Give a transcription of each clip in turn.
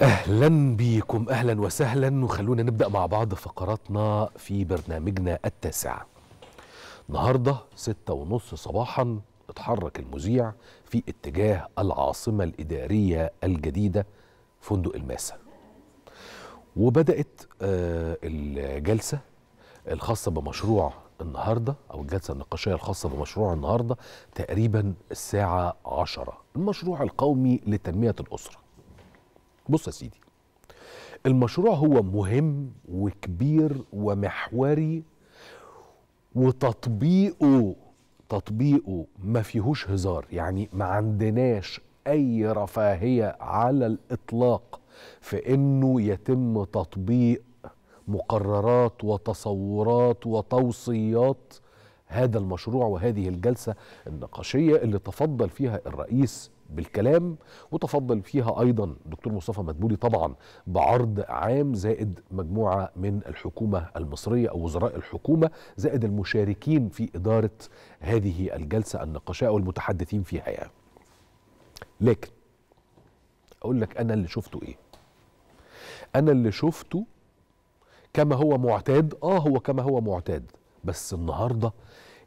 اهلا بيكم اهلا وسهلا وخلونا نبدا مع بعض فقراتنا في برنامجنا التاسع النهارده ستة ونص صباحا اتحرك المذيع في اتجاه العاصمة الإدارية الجديدة فندق الماسة وبدأت آه، الجلسة الخاصة بمشروع النهاردة أو الجلسة النقاشية الخاصة بمشروع النهاردة تقريبا الساعة عشرة المشروع القومي لتنمية الأسرة بص يا سيدي المشروع هو مهم وكبير ومحوري وتطبيقه تطبيقه ما فيهوش هزار يعني ما عندناش اي رفاهيه على الاطلاق في انه يتم تطبيق مقررات وتصورات وتوصيات هذا المشروع وهذه الجلسه النقاشيه اللي تفضل فيها الرئيس بالكلام وتفضل فيها ايضا دكتور مصطفى مدبولي طبعا بعرض عام زائد مجموعه من الحكومه المصريه او وزراء الحكومه زائد المشاركين في اداره هذه الجلسه النقاشيه والمتحدثين فيها يعني. لكن اقول لك انا اللي شفته ايه؟ انا اللي شفته كما هو معتاد اه هو كما هو معتاد بس النهارده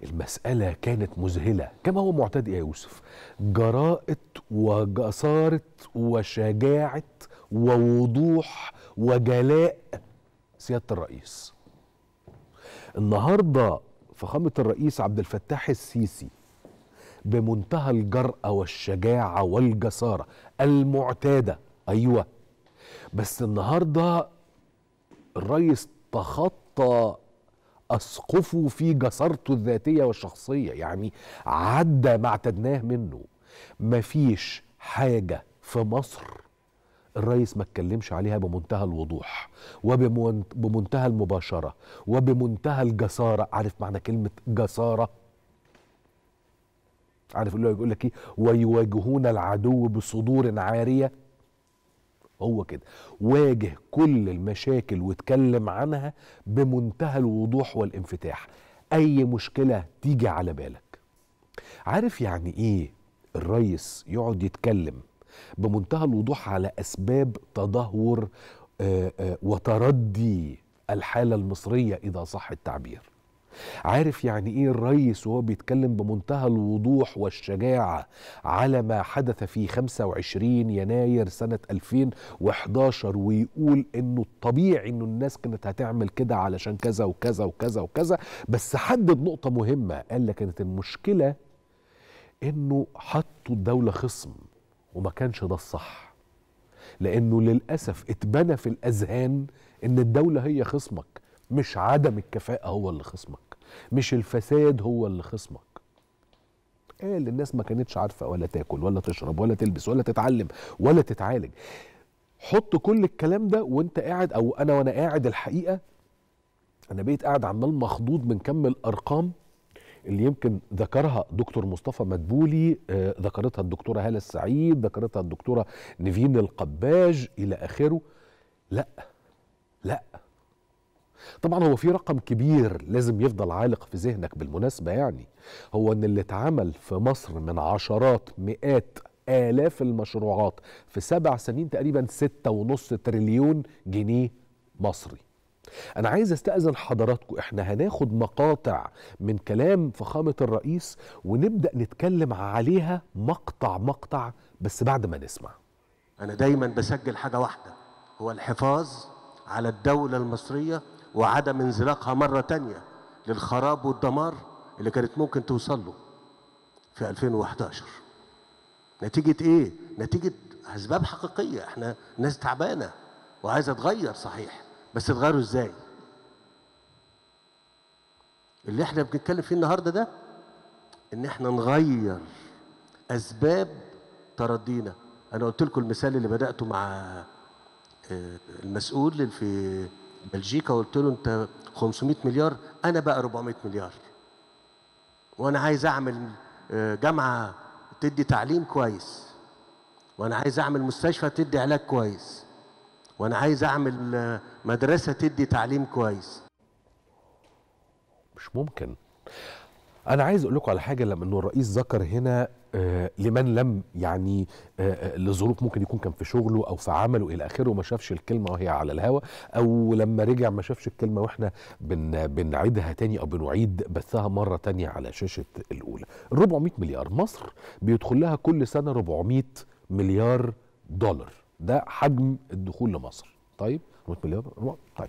المسألة كانت مذهلة كما هو معتاد إيه يا يوسف جراءة وجسارة وشجاعة ووضوح وجلاء سيادة الرئيس النهاردة فخامة الرئيس عبد الفتاح السيسي بمنتهى الجرأة والشجاعة والجسارة المعتادة أيوة بس النهاردة الرئيس تخطى أسقفوا في جسارته الذاتية والشخصية يعني عدى ما اعتدناه منه مفيش حاجة في مصر الرئيس ما اتكلمش عليها بمنتهى الوضوح وبمنتهى المباشرة وبمنتهى الجسارة عارف معنى كلمة جسارة عارف اللي هو يقول لك ايه ويواجهون العدو بصدور عارية هو كده واجه كل المشاكل واتكلم عنها بمنتهى الوضوح والانفتاح اي مشكله تيجي على بالك عارف يعني ايه الرئيس يقعد يتكلم بمنتهى الوضوح على اسباب تدهور آه، آه، وتردي الحاله المصريه اذا صح التعبير عارف يعني ايه الريس وهو بيتكلم بمنتهى الوضوح والشجاعه على ما حدث في 25 يناير سنه 2011 ويقول انه الطبيعي انه الناس كانت هتعمل كده علشان كذا وكذا وكذا وكذا بس حدد نقطه مهمه قال لك كانت المشكله انه حطوا الدوله خصم وما كانش ده الصح لانه للاسف اتبنى في الاذهان ان الدوله هي خصمك مش عدم الكفاءه هو اللي خصمك مش الفساد هو اللي خصمك قال إيه الناس ما كانتش عارفه ولا تاكل ولا تشرب ولا تلبس ولا تتعلم ولا تتعالج حط كل الكلام ده وانت قاعد او انا وانا قاعد الحقيقه انا بقيت قاعد عمال مخضوض من كم الارقام اللي يمكن ذكرها دكتور مصطفى مدبولي آه ذكرتها الدكتوره هاله السعيد ذكرتها الدكتوره نيفين القباج الى اخره لا لا طبعا هو في رقم كبير لازم يفضل عالق في ذهنك بالمناسبة يعني هو ان اللي اتعمل في مصر من عشرات مئات آلاف المشروعات في سبع سنين تقريبا ستة ونص تريليون جنيه مصري أنا عايز أستأذن حضراتكم إحنا هناخد مقاطع من كلام فخامة الرئيس ونبدأ نتكلم عليها مقطع مقطع بس بعد ما نسمع أنا دايما بسجل حاجة واحدة هو الحفاظ على الدولة المصرية وعدم انزلاقها مرة تانية للخراب والدمار اللي كانت ممكن توصل له في 2011 نتيجة إيه؟ نتيجة أسباب حقيقية إحنا ناس تعبانة وعايزة تغير صحيح بس تغيروا إزاي؟ اللي إحنا بنتكلم فيه النهاردة ده إن إحنا نغير أسباب تردينا أنا قلت لكم المثال اللي بدأته مع آه، المسؤول في بلجيكا قلت له انت 500 مليار انا بقى 400 مليار وانا عايز اعمل آه، جامعه تدي تعليم كويس وانا عايز اعمل مستشفى تدي علاج كويس وانا عايز اعمل آه، مدرسه تدي تعليم كويس مش ممكن انا عايز اقول لكم على حاجه لما انه الرئيس ذكر هنا آه، لمن لم يعني آه، آه، لظروف ممكن يكون كان في شغله او في عمله الى اخره وما شافش الكلمه وهي على الهوا او لما رجع ما شافش الكلمه واحنا بن بنعيدها تاني او بنعيد بثها مره تانية على شاشه الاولى. 400 مليار مصر بيدخل لها كل سنه 400 مليار دولار ده حجم الدخول لمصر. طيب 400 مليار طيب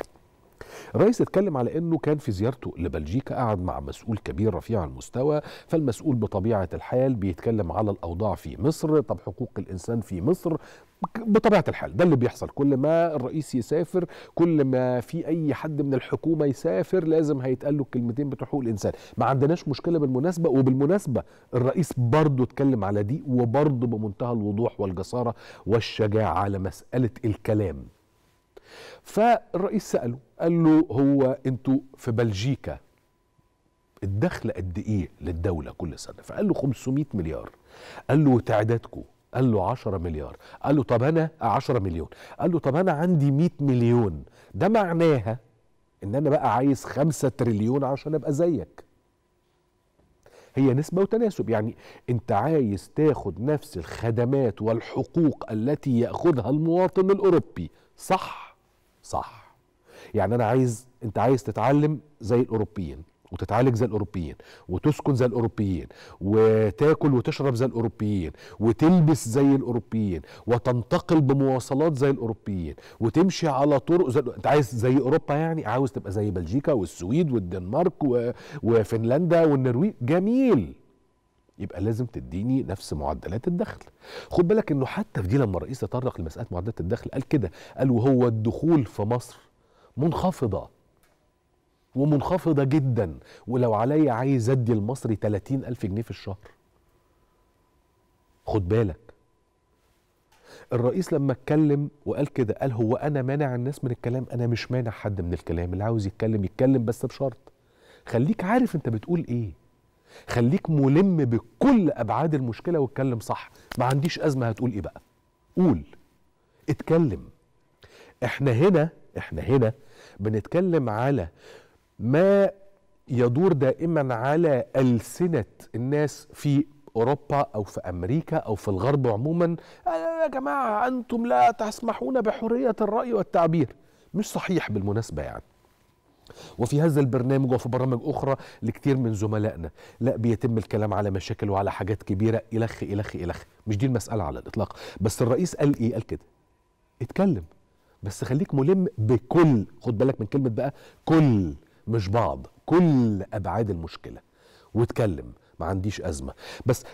الرئيس اتكلم على انه كان في زيارته لبلجيكا قعد مع مسؤول كبير رفيع المستوى فالمسؤول بطبيعه الحال بيتكلم على الاوضاع في مصر طب حقوق الانسان في مصر بطبيعه الحال ده اللي بيحصل كل ما الرئيس يسافر كل ما في اي حد من الحكومه يسافر لازم هيتقال له الكلمتين بتوع حقوق الانسان ما عندناش مشكله بالمناسبه وبالمناسبه الرئيس برضه اتكلم على دي وبرضه بمنتهى الوضوح والجساره والشجاعه على مساله الكلام فالرئيس سأله قال له هو انتوا في بلجيكا الدخل قد ايه للدولة كل سنة فقال له 500 مليار قال له وتعدادكم قال له 10 مليار قال له طب انا 10 مليون قال له طب انا عندي 100 مليون ده معناها ان انا بقى عايز 5 تريليون عشان ابقى زيك هي نسبة وتناسب يعني انت عايز تاخد نفس الخدمات والحقوق التي يأخذها المواطن الأوروبي صح صح يعني انا عايز انت عايز تتعلم زي الاوروبيين وتتعالج زي الاوروبيين وتسكن زي الاوروبيين وتاكل وتشرب زي الاوروبيين وتلبس زي الاوروبيين وتنتقل بمواصلات زي الاوروبيين وتمشي على طرق زي انت عايز زي اوروبا يعني عاوز تبقى زي بلجيكا والسويد والدنمارك و... وفنلندا والنرويج جميل يبقى لازم تديني نفس معدلات الدخل خد بالك انه حتى في دي لما الرئيس تطرق لمساله معدلات الدخل قال كده قال وهو الدخول في مصر منخفضه ومنخفضه جدا ولو عليا عايز ادي المصري 30 ألف جنيه في الشهر خد بالك الرئيس لما اتكلم وقال كده قال هو انا مانع الناس من الكلام انا مش مانع حد من الكلام اللي عاوز يتكلم يتكلم بس بشرط خليك عارف انت بتقول ايه خليك ملم بكل ابعاد المشكله واتكلم صح ما عنديش ازمه هتقول ايه بقى قول اتكلم احنا هنا احنا هنا بنتكلم على ما يدور دائما على السنه الناس في اوروبا او في امريكا او في الغرب عموما آه، يا جماعه انتم لا تسمحون بحريه الراي والتعبير مش صحيح بالمناسبه يعني وفي هذا البرنامج وفي برامج اخرى لكثير من زملائنا لا بيتم الكلام على مشاكل وعلى حاجات كبيره الخ الخ الخ مش دي المساله على الاطلاق بس الرئيس قال ايه قال كده اتكلم بس خليك ملم بكل خد بالك من كلمه بقى كل مش بعض كل ابعاد المشكله واتكلم ما عنديش ازمه بس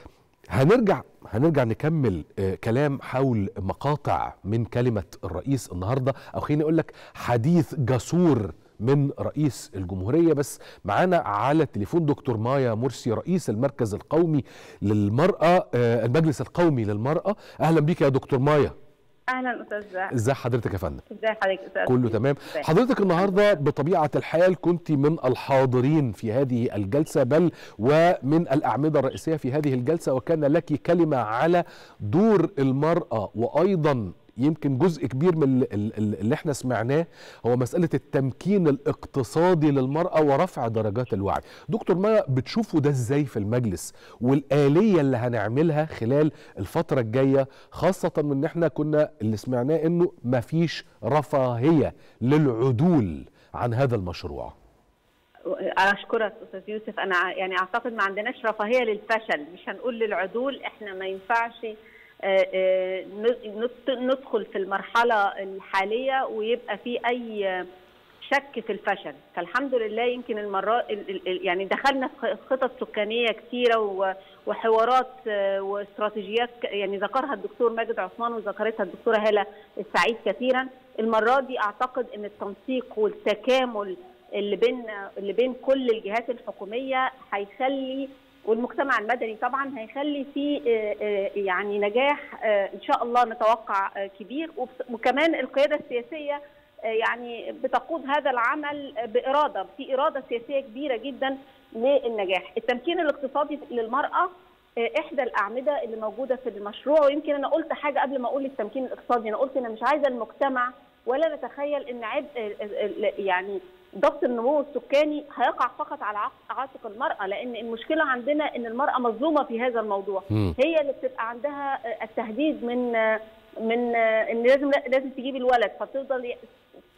هنرجع هنرجع نكمل آه، كلام حول مقاطع من كلمه الرئيس النهارده او خليني اقول لك حديث جسور من رئيس الجمهورية بس معانا على التليفون دكتور مايا مرسي رئيس المركز القومي للمرأة آه، المجلس القومي للمرأة أهلا بك يا دكتور مايا اهلا استاذ ازي حضرتك يا فندم ازي حضرتك استاذ كله تمام حضرتك النهارده بطبيعه الحال كنت من الحاضرين في هذه الجلسه بل ومن الاعمده الرئيسيه في هذه الجلسه وكان لك كلمه على دور المراه وايضا يمكن جزء كبير من اللي احنا سمعناه هو مساله التمكين الاقتصادي للمراه ورفع درجات الوعي دكتور ما بتشوفوا ده ازاي في المجلس والاليه اللي هنعملها خلال الفتره الجايه خاصه ان احنا كنا اللي سمعناه انه مفيش رفاهيه للعدول عن هذا المشروع اشكرك استاذ يوسف انا يعني اعتقد ما عندناش رفاهيه للفشل مش هنقول للعدول احنا ما ينفعش آه، آه، ندخل في المرحله الحاليه ويبقى في اي شك في الفشل فالحمد لله يمكن المرة يعني دخلنا في خطط سكانيه كثيره وحوارات آه، واستراتيجيات يعني ذكرها الدكتور ماجد عثمان وذكرتها الدكتوره هاله السعيد كثيرا المره دي اعتقد ان التنسيق والتكامل اللي بين اللي بين كل الجهات الحكوميه هيخلي والمجتمع المدني طبعا هيخلي في آه، آه، يعني نجاح آه، ان شاء الله نتوقع كبير وكمان القياده السياسيه يعني بتقود هذا العمل باراده في اراده سياسيه كبيره جدا للنجاح التمكين الاقتصادي للمراه احدى الاعمده اللي موجوده في المشروع ويمكن انا قلت حاجه قبل ما اقول التمكين الاقتصادي انا قلت انا مش عايزه المجتمع ولا نتخيل ان عبء يعني ضغط النمو السكاني هيقع فقط على عاتق المراه لان المشكله عندنا ان المراه مظلومه في هذا الموضوع م. هي اللي بتبقى عندها آه، التهديد من آه، من آه، ان لازم لازم تجيب الولد فتفضل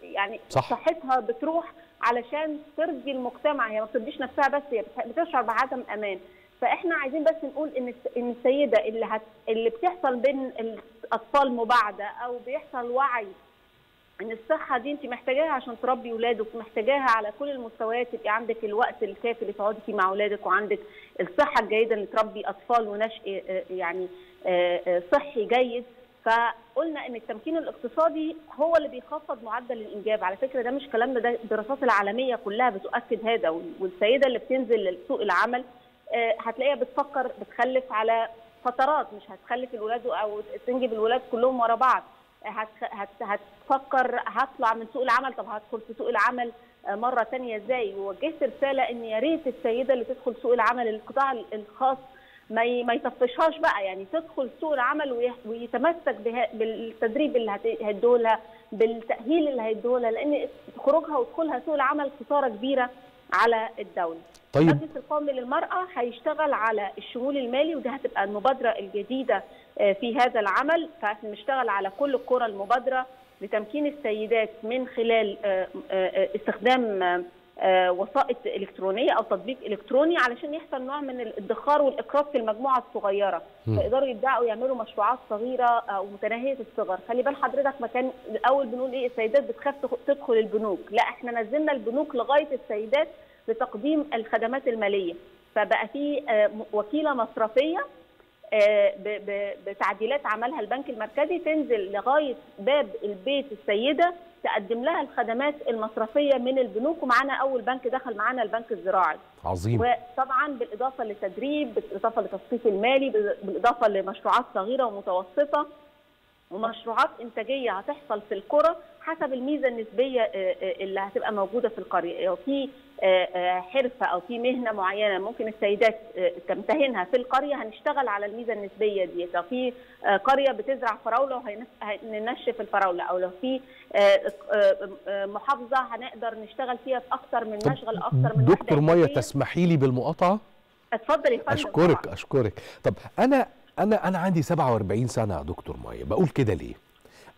يعني صح. صحتها بتروح علشان ترضي المجتمع هي ما بترضيش نفسها بس هي بتشعر بعدم امان فاحنا عايزين بس نقول ان ان السيده اللي هت... اللي بتحصل بين الاطفال مباعده او بيحصل وعي ان الصحه دي انت محتاجاها عشان تربي اولادك محتاجاها على كل المستويات يبقى عندك الوقت الكافي اللي تقعدي فيه مع اولادك وعندك الصحه الجيده اللي تربي اطفال ونشء آه، آه، يعني آه، صحي جيد فقلنا ان التمكين الاقتصادي هو اللي بيخفض معدل الانجاب على فكره ده مش كلامنا ده الدراسات العالميه كلها بتؤكد هذا والسيده اللي بتنزل لسوق العمل هتلاقيها بتفكر بتخلف على فترات مش هتخلف الولاد او تنجب الولاد كلهم ورا بعض هتفكر هطلع من سوق العمل طب هدخل في سوق العمل آه، مره ثانيه ازاي ووجهت رساله ان يا ريت السيده اللي تدخل سوق العمل القطاع الخاص ما ما يطفشهاش بقى يعني تدخل سوق العمل ويتمسك بالتدريب اللي هيدولها بالتاهيل اللي هيدولها لان خروجها ودخولها سوق العمل خساره كبيره على الدوله طيب المجلس القومي للمرأة هيشتغل على الشمول المالي ودي هتبقى المبادرة الجديدة آه، في هذا العمل فهنشتغل على كل الكرة المبادرة لتمكين السيدات من خلال آه، آه، استخدام وسائط إلكترونية أو تطبيق إلكتروني علشان يحصل نوع من الادخار والإقراض في المجموعة الصغيرة فيقدروا يبدأوا يعملوا مشروعات صغيرة أو متناهية الصغر خلي بال حضرتك مكان الأول بنقول إيه السيدات بتخاف تدخل البنوك لا إحنا نزلنا البنوك لغاية السيدات لتقديم الخدمات الماليه فبقى في آه، وكيله مصرفيه آه، بتعديلات عملها البنك المركزي تنزل لغايه باب البيت السيده تقدم لها الخدمات المصرفيه من البنوك ومعانا اول بنك دخل معانا البنك الزراعي. عظيم. وطبعا بالاضافه للتدريب، بالاضافه للتثقيف المالي، بالاضافه لمشروعات صغيره ومتوسطه ومشروعات انتاجيه هتحصل في القرى حسب الميزه النسبيه آه، آه، اللي هتبقى موجوده في القريه لو في آه، حرفه او في مهنه معينه ممكن السيدات تمتهنها في القريه هنشتغل على الميزه النسبيه دي لو في قريه بتزرع فراوله وهننشف الفراوله او لو في محافظه هنقدر نشتغل فيها في اكثر من مشغل اكثر من دكتور ميه تسمحي لي بالمقاطعه اتفضل يا فندم اشكرك طبعا. اشكرك طب انا انا انا عندي 47 سنه يا دكتور ميه بقول كده ليه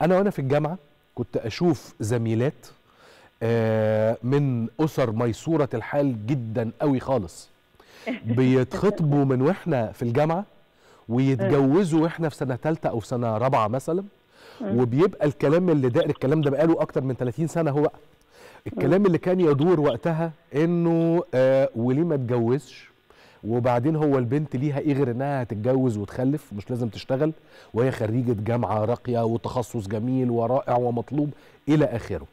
انا وانا في الجامعه كنت اشوف زميلات آه، من اسر ميسوره الحال جدا قوي خالص بيتخطبوا من واحنا في الجامعه ويتجوزوا واحنا في سنه ثالثه او في سنه رابعه مثلا وبيبقى الكلام اللي داير الكلام ده بقاله اكتر من 30 سنه هو بقى الكلام اللي كان يدور وقتها انه آه وليه ما اتجوزش وبعدين هو البنت ليها ايه غير انها هتتجوز وتخلف مش لازم تشتغل وهي خريجه جامعه راقيه وتخصص جميل ورائع ومطلوب الى اخره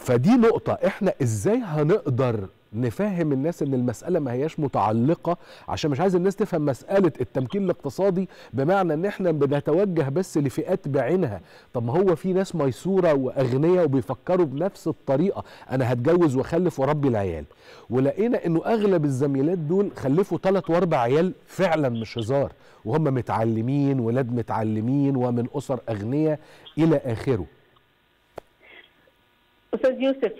فدي نقطه احنا ازاي هنقدر نفهم الناس ان المساله ما هياش متعلقه عشان مش عايز الناس تفهم مساله التمكين الاقتصادي بمعنى ان احنا بنتوجه بس لفئات بعينها طب ما هو في ناس ميسوره واغنياء وبيفكروا بنفس الطريقه انا هتجوز واخلف واربي العيال ولقينا انه اغلب الزميلات دول خلفوا ثلاث واربع عيال فعلا مش هزار وهم متعلمين ولاد متعلمين ومن اسر اغنياء الى اخره استاذ يوسف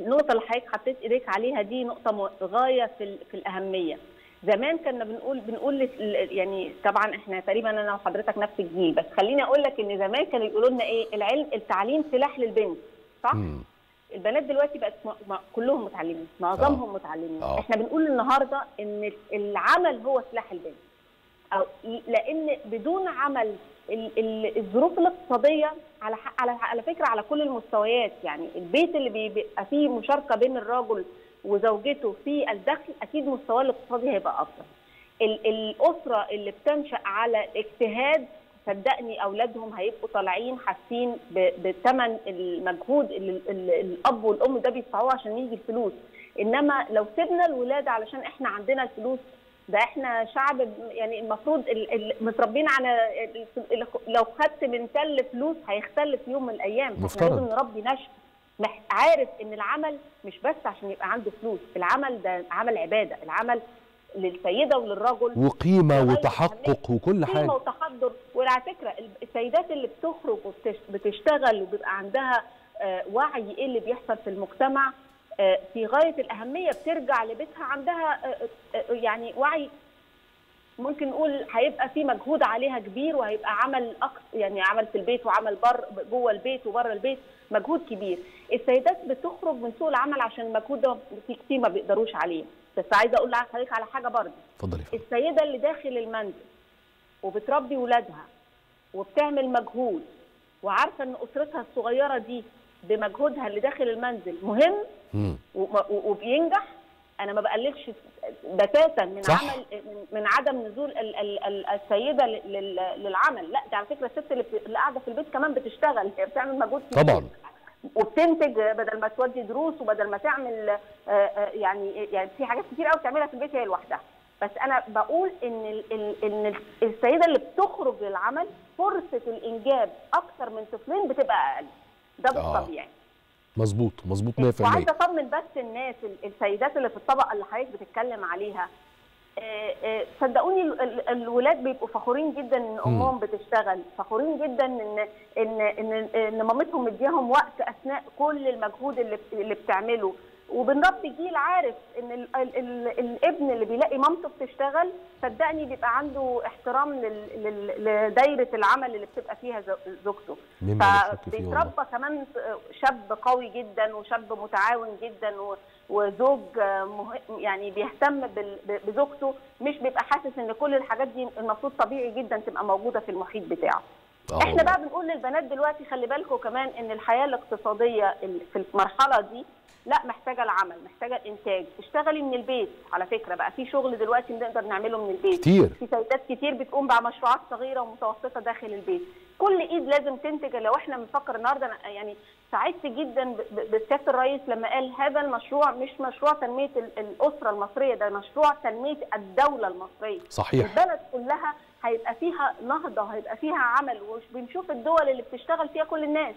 النقطه اللي حضرتك حطيت ايديك عليها دي نقطه غايه في, في الاهميه زمان كنا بنقول بنقول يعني طبعا احنا تقريبا انا وحضرتك نفس الجيل بس خليني اقول لك ان زمان كانوا يقولوا لنا ايه العلم التعليم سلاح للبنت صح؟ مم. البنات دلوقتي بقت كلهم متعلمين معظمهم آه. متعلمين آه. احنا بنقول النهارده ان العمل هو سلاح البنت او لان بدون عمل الظروف الاقتصاديه على على على فكره على كل المستويات يعني البيت اللي بيبقى فيه مشاركه بين الرجل وزوجته في الدخل اكيد مستواه الاقتصادي هيبقى افضل. الاسره اللي بتنشا على اجتهاد صدقني اولادهم هيبقوا طالعين حاسين بثمن المجهود اللي الاب والام ده بيدفعوه عشان يجي الفلوس انما لو سيبنا الولاد علشان احنا عندنا الفلوس ده احنا شعب يعني المفروض متربيين على لو خدت من تل فلوس هيختل في يوم من الايام مفترض لازم نربي نشء عارف ان العمل مش بس عشان يبقى عنده فلوس العمل ده عمل عباده العمل للسيده وللرجل وقيمه وتحقق وكل حاجه قيمه وتحضر وعلى فكره السيدات اللي بتخرج وبتشتغل وبيبقى عندها آه، وعي ايه اللي بيحصل في المجتمع آه، في غايه الاهميه بترجع لبيتها عندها آه، آه، يعني وعي ممكن نقول هيبقى في مجهود عليها كبير وهيبقى عمل أقص يعني عمل في البيت وعمل بر جوه البيت وبره البيت مجهود كبير السيدات بتخرج من سوق العمل عشان المجهود ده في كتير ما بيقدروش عليه بس عايزه اقول لحضرتك على حاجه برضه اتفضلي السيده اللي داخل المنزل وبتربي ولادها وبتعمل مجهود وعارفه ان اسرتها الصغيره دي بمجهودها اللي داخل المنزل مهم وبينجح انا ما بقللش بتاتا من صح. عمل من عدم نزول ال ال ال السيده للعمل لا ده على فكره الست اللي قاعده في البيت كمان بتشتغل هي بتعمل مجهود كبير طبعا وبتنتج بدل ما تودي دروس وبدل ما تعمل آه، آه، يعني يعني في حاجات كتير قوي بتعملها في البيت هي لوحدها بس انا بقول ان ال ال ان السيده اللي بتخرج للعمل فرصه الانجاب اكثر من طفلين بتبقى اقل ده آه. طبيعي مظبوط مظبوط 100% إيه، وعايزه اطمن بس الناس السيدات اللي في الطبقه اللي حضرتك بتتكلم عليها إيه، إيه، صدقوني الولاد بيبقوا فخورين جدا ان امهم بتشتغل فخورين جدا ان ان ان, إن مامتهم مديهم وقت اثناء كل المجهود اللي اللي بتعمله وبنربي جيل عارف ان الـ الـ الـ الابن اللي بيلاقي مامته بتشتغل صدقني بيبقى عنده احترام لدايره العمل اللي بتبقى فيها زوجته فبيتربى كمان شاب قوي جدا وشاب متعاون جدا وزوج يعني بيهتم بزوجته مش بيبقى حاسس ان كل الحاجات دي المفروض طبيعي جدا تبقى موجوده في المحيط بتاعه أوه. احنا بقى بنقول للبنات دلوقتي خلي بالكم كمان ان الحياه الاقتصاديه في المرحله دي لا محتاجه العمل محتاجه الانتاج اشتغلي من البيت على فكره بقى في شغل دلوقتي بنقدر نعمله من البيت كتير في سيدات كتير بتقوم بمشروعات صغيره ومتوسطه داخل البيت كل ايد لازم تنتج لو احنا بنفكر النهارده يعني سعدت جدا بالسياده الرئيس لما قال هذا المشروع مش مشروع تنميه الاسره المصريه ده مشروع تنميه الدوله المصريه صحيح البلد كلها هيبقى فيها نهضه هيبقى فيها عمل وبنشوف الدول اللي بتشتغل فيها كل الناس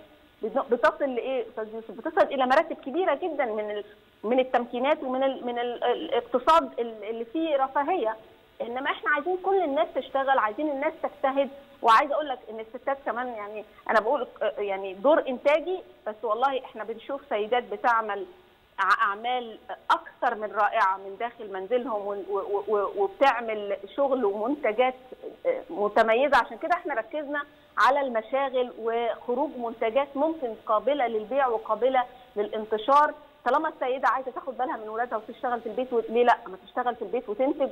بتصل لايه استاذ يوسف بتصل الى مراتب كبيره جدا من من التمكينات ومن الـ من الـ الاقتصاد اللي فيه رفاهيه انما احنا عايزين كل الناس تشتغل عايزين الناس تجتهد وعايزه اقول لك ان الستات كمان يعني انا بقول يعني دور انتاجي بس والله احنا بنشوف سيدات بتعمل اعمال اكثر من رائعه من داخل منزلهم وبتعمل شغل ومنتجات آه، متميزه عشان كده احنا ركزنا على المشاغل وخروج منتجات ممكن قابله للبيع وقابله للانتشار طالما السيده عايزه تاخد بالها من ولادها وتشتغل في البيت ليه لا ما تشتغل في البيت وتنتج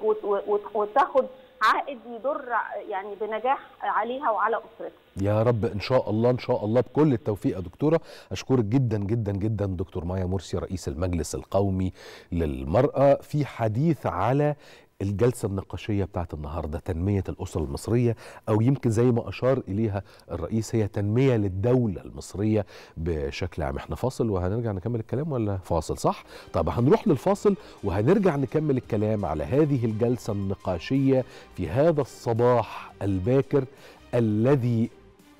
وتاخد عائد يدر يعني بنجاح عليها وعلى اسرتها يا رب ان شاء الله ان شاء الله بكل التوفيق يا دكتوره اشكرك جدا جدا جدا دكتور مايا مرسي رئيس المجلس القومي للمراه في حديث على الجلسة النقاشية بتاعت النهاردة تنمية الأسرة المصرية أو يمكن زي ما أشار إليها الرئيس هي تنمية للدولة المصرية بشكل عام احنا فاصل وهنرجع نكمل الكلام ولا فاصل صح؟ طب هنروح للفاصل وهنرجع نكمل الكلام على هذه الجلسة النقاشية في هذا الصباح الباكر الذي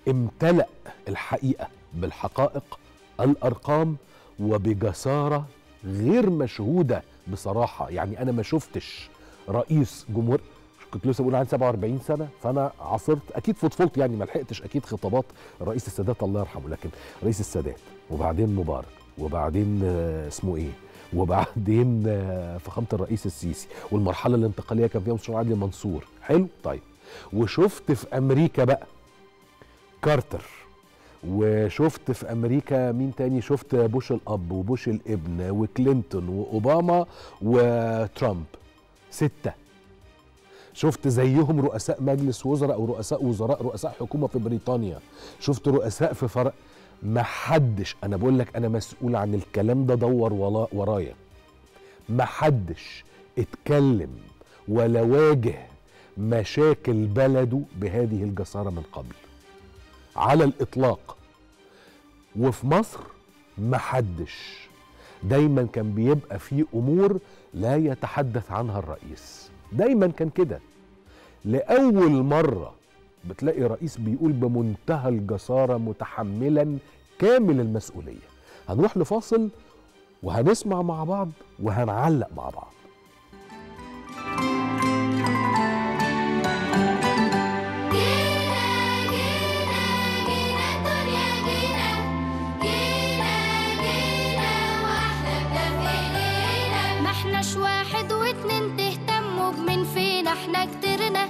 امتلأ الحقيقة بالحقائق الأرقام وبجسارة غير مشهودة بصراحة يعني أنا ما شفتش رئيس جمهور كنت لسه بقول عندي 47 سنه فانا عاصرت اكيد في طفولتي يعني ما لحقتش اكيد خطابات الرئيس السادات الله يرحمه لكن رئيس السادات وبعدين مبارك وبعدين آه، اسمه ايه وبعدين آه، فخامه الرئيس السيسي والمرحله الانتقاليه كان فيها مستشار عدلي منصور حلو طيب وشفت في امريكا بقى كارتر وشفت في امريكا مين تاني شفت بوش الاب وبوش الابن وكلينتون واوباما وترامب ستة شفت زيهم رؤساء مجلس وزراء او رؤساء وزراء رؤساء حكومه في بريطانيا شفت رؤساء في فرق ما حدش انا بقول لك انا مسؤول عن الكلام ده دور ورايا ما حدش اتكلم ولا واجه مشاكل بلده بهذه الجساره من قبل على الاطلاق وفي مصر محدش دايما كان بيبقى في امور لا يتحدث عنها الرئيس دايما كان كده لأول مرة بتلاقي رئيس بيقول بمنتهى الجسارة متحملا كامل المسؤولية هنروح لفاصل وهنسمع مع بعض وهنعلق مع بعض الخروج من فين احنا كترنا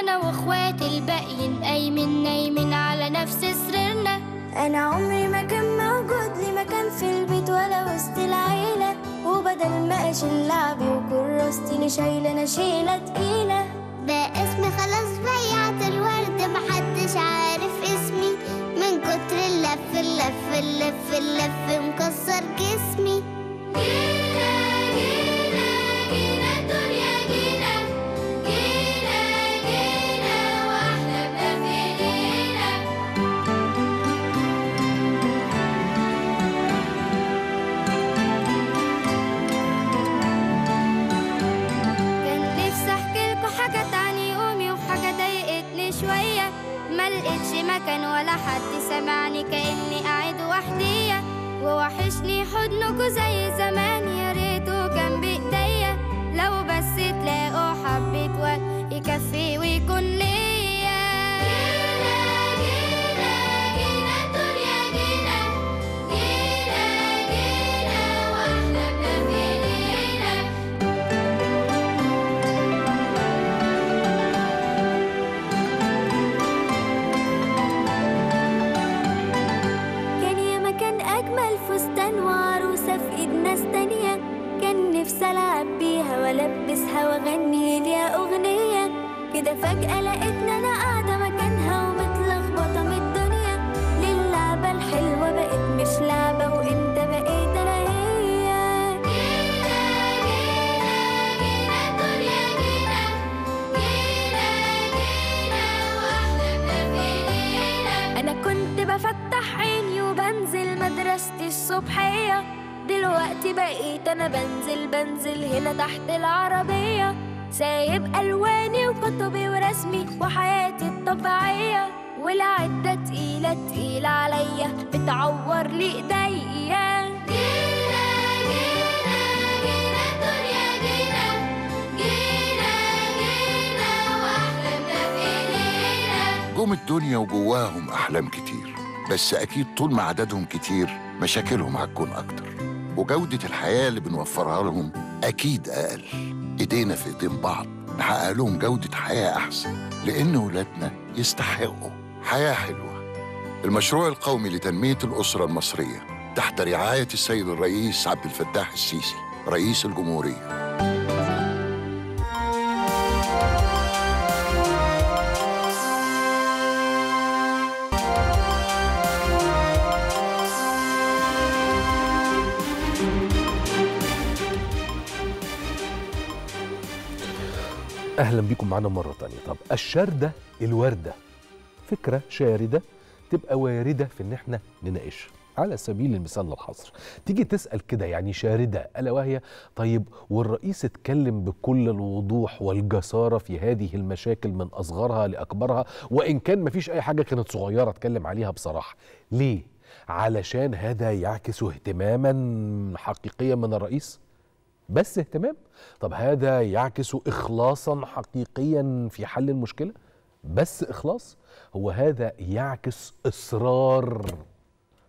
انا واخواتي الباقيين قايمين نايمين على نفس سريرنا انا عمري ما كان موجود لي مكان في البيت ولا وسط العيله وبدل ما اشيل لعبي وكراستي اللي شايله انا شيله تقيله ده اسمي خلاص بيعت الورد محدش عارف اسمي من كتر اللف اللف اللف اللف مكسر جسمي مكان ولا حد سمعني كأني قاعد وحدي ووحشني حضنكوا زي زمان يا ريتو كان بإيديا لو بس تلاقوا حبة وقت يكفي فجأة لقيتنا أنا قاعدة مكانها ومتلخبطة من الدنيا للعبة الحلوة بقت مش لعبة وأنت بقيت أنا هي جينا جينا جينا الدنيا جينا جينا جينا وإحنا بنفنينا أنا كنت بفتح عيني وبنزل مدرستي الصبحية دلوقتي بقيت أنا بنزل بنزل هنا تحت العربية سايب ألواني وكتبي ورسمي وحياتي الطبيعية والعدة تقيلة تقيلة عليا بتعور لي إيديا جينا جينا جينا الدنيا جينا جينا جينا وأحلامنا في جم الدنيا وجواهم أحلام كتير بس أكيد طول ما عددهم كتير مشاكلهم هتكون أكتر وجودة الحياة اللي بنوفرها لهم أكيد أقل ايدينا في ايدين بعض نحقق لهم جودة حياة أحسن لأن ولادنا يستحقوا حياة حلوة المشروع القومي لتنمية الأسرة المصرية تحت رعاية السيد الرئيس عبد الفتاح السيسي رئيس الجمهورية بيكم معانا مرة تانية طب الشردة الوردة فكرة شاردة تبقى واردة في إن إحنا نناقشها على سبيل المثال الحصر تيجي تسأل كده يعني شاردة ألا وهي طيب والرئيس اتكلم بكل الوضوح والجسارة في هذه المشاكل من أصغرها لأكبرها وإن كان مفيش أي حاجة كانت صغيرة اتكلم عليها بصراحة ليه؟ علشان هذا يعكس اهتماما حقيقيا من الرئيس بس اهتمام طب هذا يعكس إخلاصا حقيقيا في حل المشكلة بس إخلاص هو هذا يعكس إصرار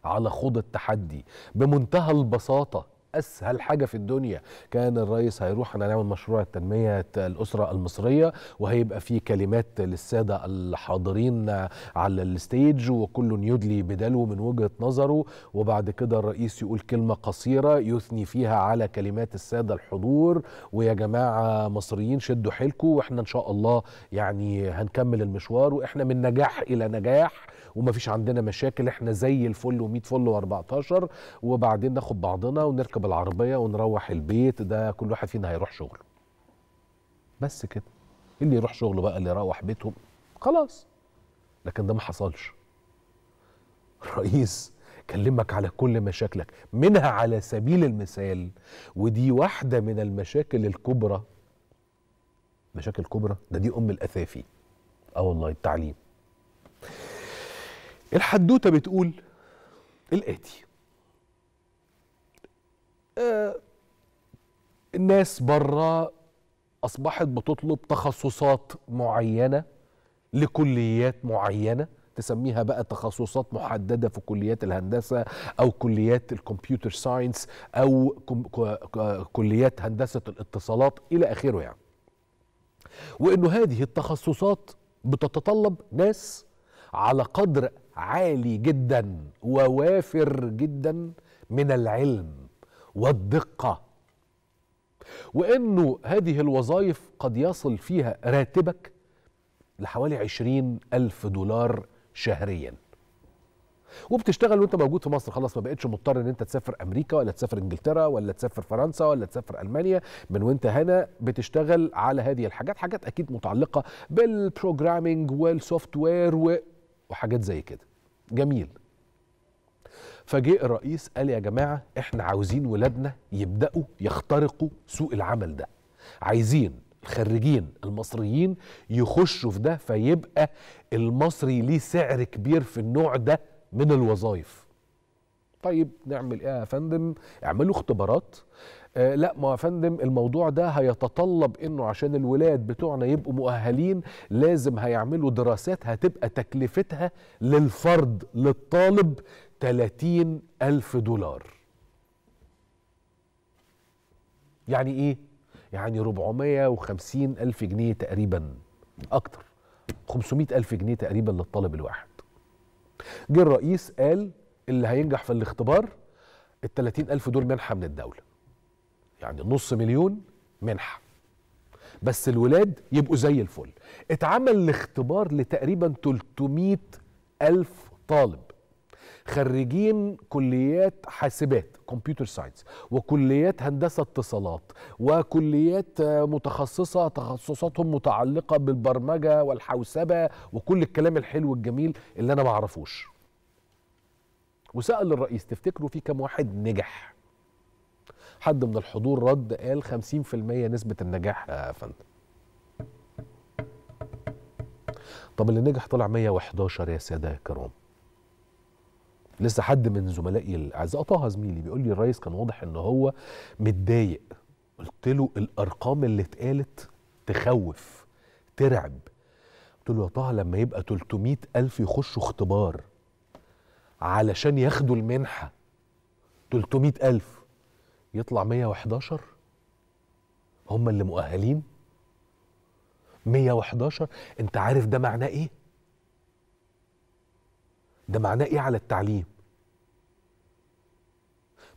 على خوض التحدي بمنتهى البساطة اسهل حاجه في الدنيا كان الرئيس هيروح هنعمل مشروع تنميه الاسره المصريه وهيبقى فيه كلمات للساده الحاضرين على الستيج وكل يدلي بدلو من وجهه نظره وبعد كده الرئيس يقول كلمه قصيره يثني فيها على كلمات الساده الحضور ويا جماعه مصريين شدوا حيلكم واحنا ان شاء الله يعني هنكمل المشوار واحنا من نجاح الى نجاح ومفيش عندنا مشاكل احنا زي الفل و100 فل و14 وبعدين ناخد بعضنا ونركب العربيه ونروح البيت ده كل واحد فينا هيروح شغله بس كده اللي يروح شغله بقى اللي يروح بيتهم خلاص لكن ده ما حصلش الرئيس كلمك على كل مشاكلك منها على سبيل المثال ودي واحدة من المشاكل الكبرى مشاكل كبرى ده دي أم الأثافي آه والله التعليم الحدوته بتقول الاتي آه الناس بره اصبحت بتطلب تخصصات معينه لكليات معينه تسميها بقى تخصصات محدده في كليات الهندسه او كليات الكمبيوتر ساينس او كليات هندسه الاتصالات الى اخره يعني وانه هذه التخصصات بتتطلب ناس على قدر عالي جدا ووافر جدا من العلم والدقه وانه هذه الوظائف قد يصل فيها راتبك لحوالي عشرين ألف دولار شهريا وبتشتغل وانت موجود في مصر خلاص ما بقتش مضطر ان انت تسافر امريكا ولا تسافر انجلترا ولا تسافر فرنسا ولا تسافر المانيا من وانت هنا بتشتغل على هذه الحاجات حاجات اكيد متعلقه بالبروجرامينج والسوفت وير وحاجات زي كده جميل فجاء الرئيس قال يا جماعة احنا عاوزين ولادنا يبدأوا يخترقوا سوق العمل ده عايزين الخريجين المصريين يخشوا في ده فيبقى المصري ليه سعر كبير في النوع ده من الوظائف طيب نعمل ايه يا فندم اعملوا اختبارات آه لا ما يا فندم الموضوع ده هيتطلب انه عشان الولاد بتوعنا يبقوا مؤهلين لازم هيعملوا دراسات هتبقى تكلفتها للفرد للطالب 30 ألف دولار يعني ايه؟ يعني 450 ألف جنيه تقريبا أكتر 500 ألف جنيه تقريبا للطالب الواحد جه الرئيس قال اللي هينجح في الاختبار ال 30 ألف دول منحة من الدولة يعني نص مليون منحه بس الولاد يبقوا زي الفل اتعمل الاختبار لتقريبا 300 ألف طالب خريجين كليات حاسبات كمبيوتر ساينس وكليات هندسة اتصالات وكليات متخصصة تخصصاتهم متعلقة بالبرمجة والحوسبة وكل الكلام الحلو الجميل اللي أنا ما اعرفوش وسأل الرئيس تفتكروا في كم واحد نجح حد من الحضور رد قال 50% نسبه النجاح يا فندم طب اللي نجح طلع 111 يا ساده يا كرام لسه حد من زملائي الاعزاء طه زميلي بيقول لي الرئيس كان واضح ان هو متضايق قلت له الارقام اللي اتقالت تخوف ترعب قلت له يا طه لما يبقى 300 ألف يخشوا اختبار علشان ياخدوا المنحة 300 ألف يطلع 111 هم اللي مؤهلين 111 انت عارف ده معناه ايه ده معناه ايه على التعليم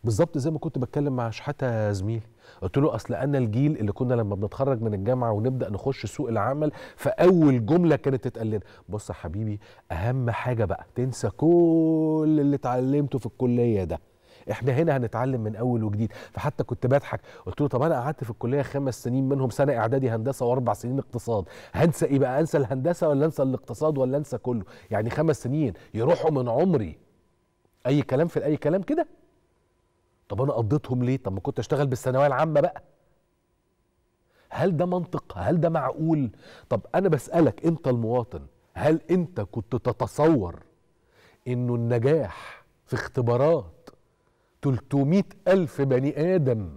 بالظبط زي ما كنت بتكلم مع شحاته زميلي قلت له اصل انا الجيل اللي كنا لما بنتخرج من الجامعه ونبدا نخش سوق العمل فاول جمله كانت تتقال لنا بص يا حبيبي اهم حاجه بقى تنسى كل اللي اتعلمته في الكليه ده احنا هنا هنتعلم من اول وجديد فحتى كنت بضحك قلت له طب انا قعدت في الكليه خمس سنين منهم سنه اعدادي هندسه واربع سنين اقتصاد هنسى ايه بقى انسى الهندسه ولا انسى الاقتصاد ولا انسى كله يعني خمس سنين يروحوا من عمري اي كلام في اي كلام كده طب انا قضيتهم ليه طب ما كنت اشتغل بالثانويه العامه بقى هل ده منطق هل ده معقول طب انا بسالك انت المواطن هل انت كنت تتصور انه النجاح في اختبارات 300 ألف بني آدم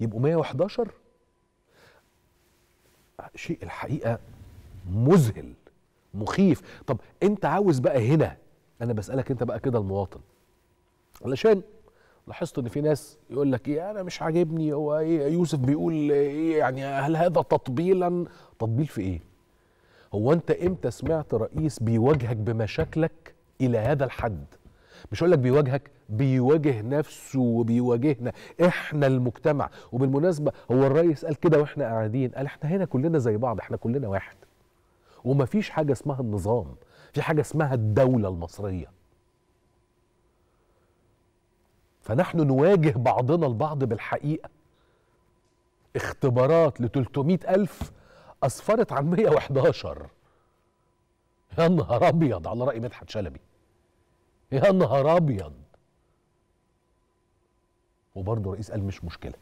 يبقوا 111 شيء الحقيقة مذهل مخيف طب انت عاوز بقى هنا انا بسألك انت بقى كده المواطن علشان لاحظت ان في ناس يقول لك ايه انا مش عاجبني هو ايه يوسف بيقول ايه يعني هل هذا تطبيلا تطبيل في ايه هو انت امتى سمعت رئيس بيواجهك بمشاكلك الى هذا الحد مش هقول لك بيواجهك بيواجه نفسه وبيواجهنا احنا المجتمع وبالمناسبه هو الرئيس قال كده واحنا قاعدين قال احنا هنا كلنا زي بعض احنا كلنا واحد ومفيش حاجه اسمها النظام في حاجه اسمها الدوله المصريه فنحن نواجه بعضنا البعض بالحقيقه اختبارات ل ألف أسفرت عن 111 يا نهار أبيض على رأي مدحت شلبي يا نهار أبيض وبرضه الرئيس قال مش مشكله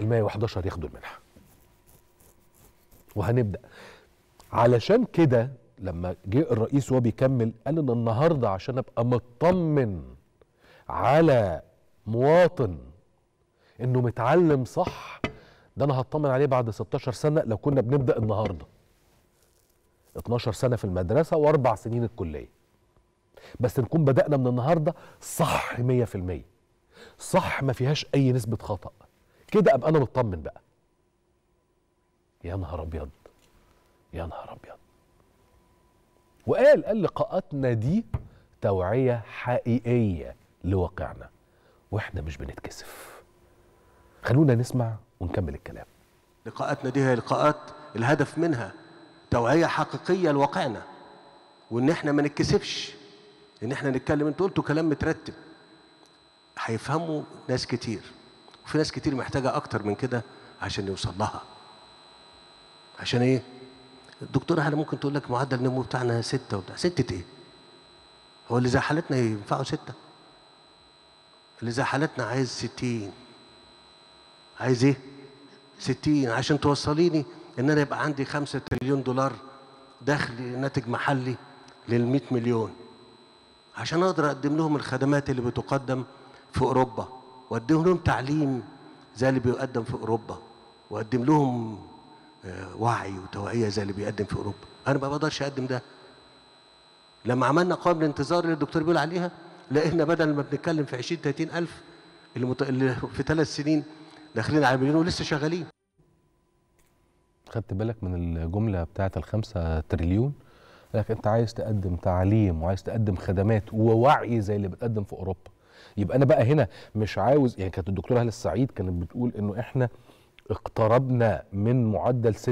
ال 111 ياخدوا المنحه وهنبدا علشان كده لما جه الرئيس وهو بيكمل قال ان النهارده عشان ابقى مطمن على مواطن انه متعلم صح ده انا هطمن عليه بعد 16 سنه لو كنا بنبدا النهارده 12 سنه في المدرسه واربع سنين الكليه بس نكون بدانا من النهارده صح 100% صح ما فيهاش اي نسبه خطا كده ابقى انا مطمن بقى يا نهار ابيض يا نهار ابيض وقال قال لقاءاتنا دي توعيه حقيقيه لواقعنا واحنا مش بنتكسف خلونا نسمع ونكمل الكلام لقاءاتنا دي هي لقاءات الهدف منها توعيه حقيقيه لواقعنا وان احنا ما نتكسفش ان احنا نتكلم انتوا قلتوا كلام مترتب هيفهموا ناس كتير وفي ناس كتير محتاجة أكتر من كده عشان يوصل لها عشان إيه؟ الدكتورة هنا ممكن تقول لك معدل النمو بتاعنا ستة وبتاع ستة إيه؟ هو اللي زي حالتنا ينفعوا ستة اللي زي حالتنا عايز ستين عايز إيه؟ ستين عشان توصليني إن أنا يبقى عندي خمسة تريليون دولار دخل ناتج محلي للمئة مليون عشان أقدر أقدم لهم الخدمات اللي بتقدم في اوروبا واديهم لهم تعليم زي اللي بيقدم في اوروبا وقدم لهم آه، وعي وتوعيه زي اللي بيقدم في اوروبا انا ما بقدرش اقدم ده لما عملنا قائمه الانتظار اللي الدكتور بيقول عليها لقينا بدل ما بنتكلم في 20 30 الف اللي, في ثلاث سنين داخلين على مليون ولسه شغالين خدت بالك من الجمله بتاعه الخمسة تريليون لكن انت عايز تقدم تعليم وعايز تقدم خدمات ووعي زي اللي بتقدم في اوروبا يبقى انا بقى هنا مش عاوز يعني كانت الدكتوره هاله السعيد كانت بتقول انه احنا اقتربنا من معدل 6%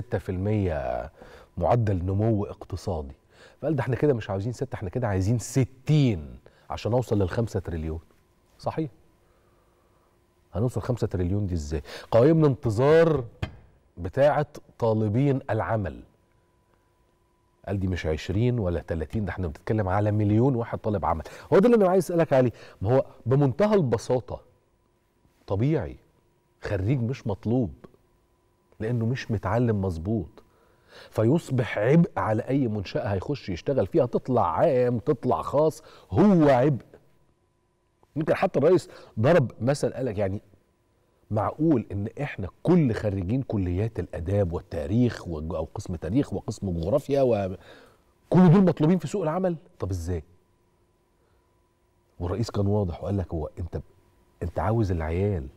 معدل نمو اقتصادي فقال ده احنا كده مش عاوزين 6 احنا كده عايزين 60 عشان اوصل لل 5 تريليون صحيح هنوصل 5 تريليون دي ازاي قوائم الانتظار بتاعه طالبين العمل قال دي مش 20 ولا 30 ده احنا بنتكلم على مليون واحد طالب عمل هو ده اللي انا عايز اسالك عليه ما هو بمنتهى البساطه طبيعي خريج مش مطلوب لانه مش متعلم مظبوط فيصبح عبء على اي منشاه هيخش يشتغل فيها تطلع عام تطلع خاص هو عبء يمكن حتى الرئيس ضرب مثل قال لك يعني معقول ان احنا كل خريجين كليات الاداب والتاريخ او قسم تاريخ وقسم جغرافيا و كل دول مطلوبين في سوق العمل طب ازاي والرئيس كان واضح وقال لك هو انت انت عاوز العيال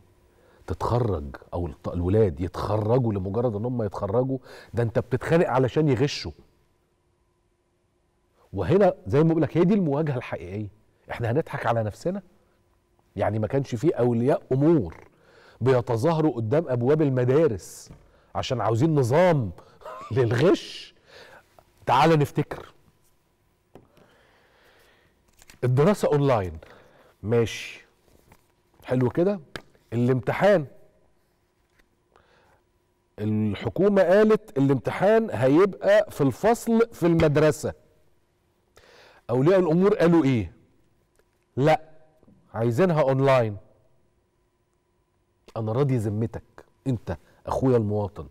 تتخرج او الولاد يتخرجوا لمجرد ان هم يتخرجوا ده انت بتتخانق علشان يغشوا وهنا زي ما بقول لك هي دي المواجهه الحقيقيه احنا هنضحك على نفسنا يعني ما كانش فيه اولياء امور بيتظاهروا قدام ابواب المدارس عشان عاوزين نظام للغش تعال نفتكر الدراسه اونلاين ماشي حلو كده الامتحان الحكومه قالت الامتحان هيبقى في الفصل في المدرسه اولياء الامور قالوا ايه لا عايزينها اونلاين انا راضي ذمتك انت اخويا المواطن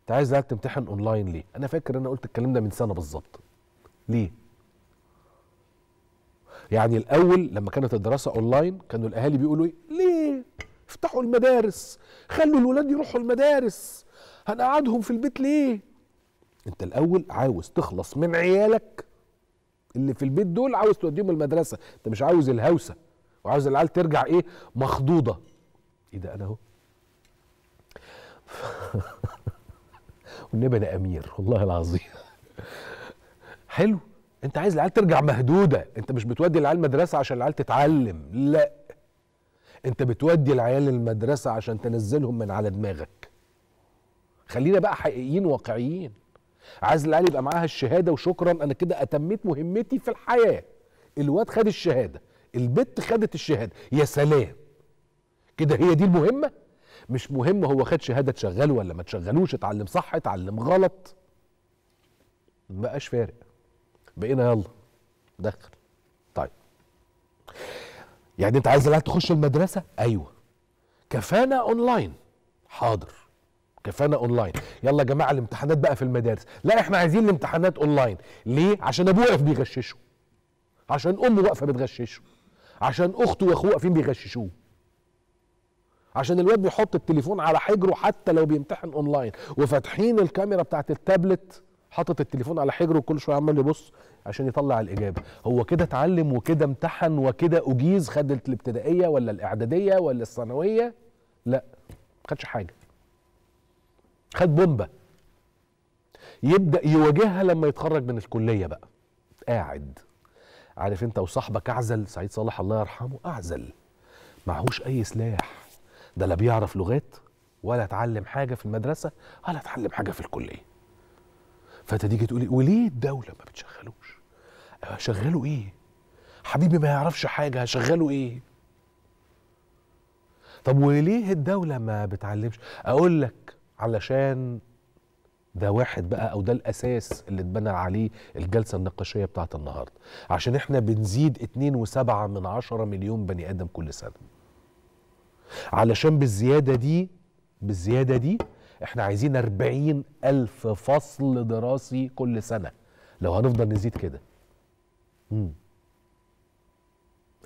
انت عايز قاعد تمتحن اونلاين ليه انا فاكر انا قلت الكلام ده من سنه بالظبط ليه يعني الاول لما كانت الدراسه اونلاين كانوا الاهالي بيقولوا ايه ليه افتحوا المدارس خلوا الولاد يروحوا المدارس هنقعدهم في البيت ليه انت الاول عاوز تخلص من عيالك اللي في البيت دول عاوز توديهم المدرسه انت مش عاوز الهوسه وعاوز العيال ترجع ايه مخضوضه ايه ده انا اهو والنبي انا امير والله العظيم حلو انت عايز العيال ترجع مهدوده انت مش بتودي العيال مدرسه عشان العيال تتعلم لا انت بتودي العيال المدرسه عشان تنزلهم من على دماغك خلينا بقى حقيقيين واقعيين عايز العيال يبقى معاها الشهاده وشكرا انا كده اتميت مهمتي في الحياه الواد خد الشهاده البت خدت الشهاده يا سلام كده هي دي المهمه مش مهم هو خد شهاده تشغله ولا ما تشغلوش اتعلم صح اتعلم غلط ما بقاش فارق بقينا يلا دخل طيب يعني انت عايز العيال تخش المدرسه ايوه كفانا اونلاين حاضر كفانا اونلاين يلا يا جماعه الامتحانات بقى في المدارس لا احنا عايزين الامتحانات اونلاين ليه عشان ابوه واقف بيغششه عشان امه واقفه بتغششه عشان اخته واخوه واقفين بيغششوه عشان الواد بيحط التليفون على حجره حتى لو بيمتحن اونلاين وفاتحين الكاميرا بتاعت التابلت حاطط التليفون على حجره وكل شويه عمال يبص عشان يطلع الاجابه هو كده اتعلم وكده امتحن وكده اجيز خد الابتدائيه ولا الاعداديه ولا الثانويه لا ما خدش حاجه خد بومبه يبدا يواجهها لما يتخرج من الكليه بقى قاعد عارف انت وصاحبك اعزل سعيد صالح الله يرحمه اعزل معهوش اي سلاح ده لا بيعرف لغات ولا اتعلم حاجه في المدرسه ولا اتعلم حاجه في الكليه فتيجي تقولي وليه الدوله ما بتشغلوش هشغله آه، ايه حبيبي ما يعرفش حاجه هشغله ايه طب وليه الدوله ما بتعلمش اقول لك علشان ده واحد بقى او ده الاساس اللي اتبنى عليه الجلسه النقاشيه بتاعت النهارده عشان احنا بنزيد 2.7 من 10 مليون بني ادم كل سنه علشان بالزيادة دي بالزيادة دي احنا عايزين 40 ألف فصل دراسي كل سنة لو هنفضل نزيد كده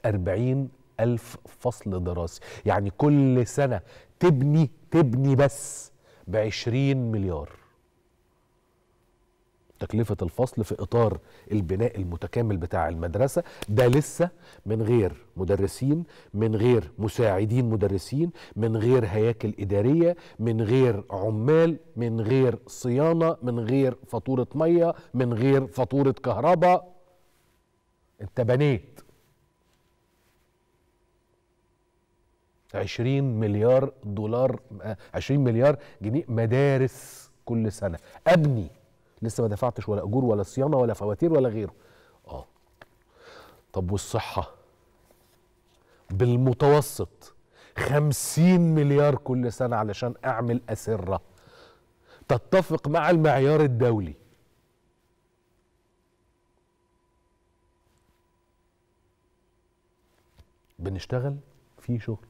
أربعين 40 ألف فصل دراسي يعني كل سنة تبني تبني بس بعشرين مليار تكلفه الفصل في اطار البناء المتكامل بتاع المدرسه ده لسه من غير مدرسين من غير مساعدين مدرسين من غير هياكل اداريه من غير عمال من غير صيانه من غير فاتوره ميه من غير فاتوره كهرباء انت بنيت 20 مليار دولار 20 مليار جنيه مدارس كل سنه ابني لسه ما دفعتش ولا اجور ولا صيانه ولا فواتير ولا غيره اه طب والصحه بالمتوسط خمسين مليار كل سنه علشان اعمل اسره تتفق مع المعيار الدولي بنشتغل في شغل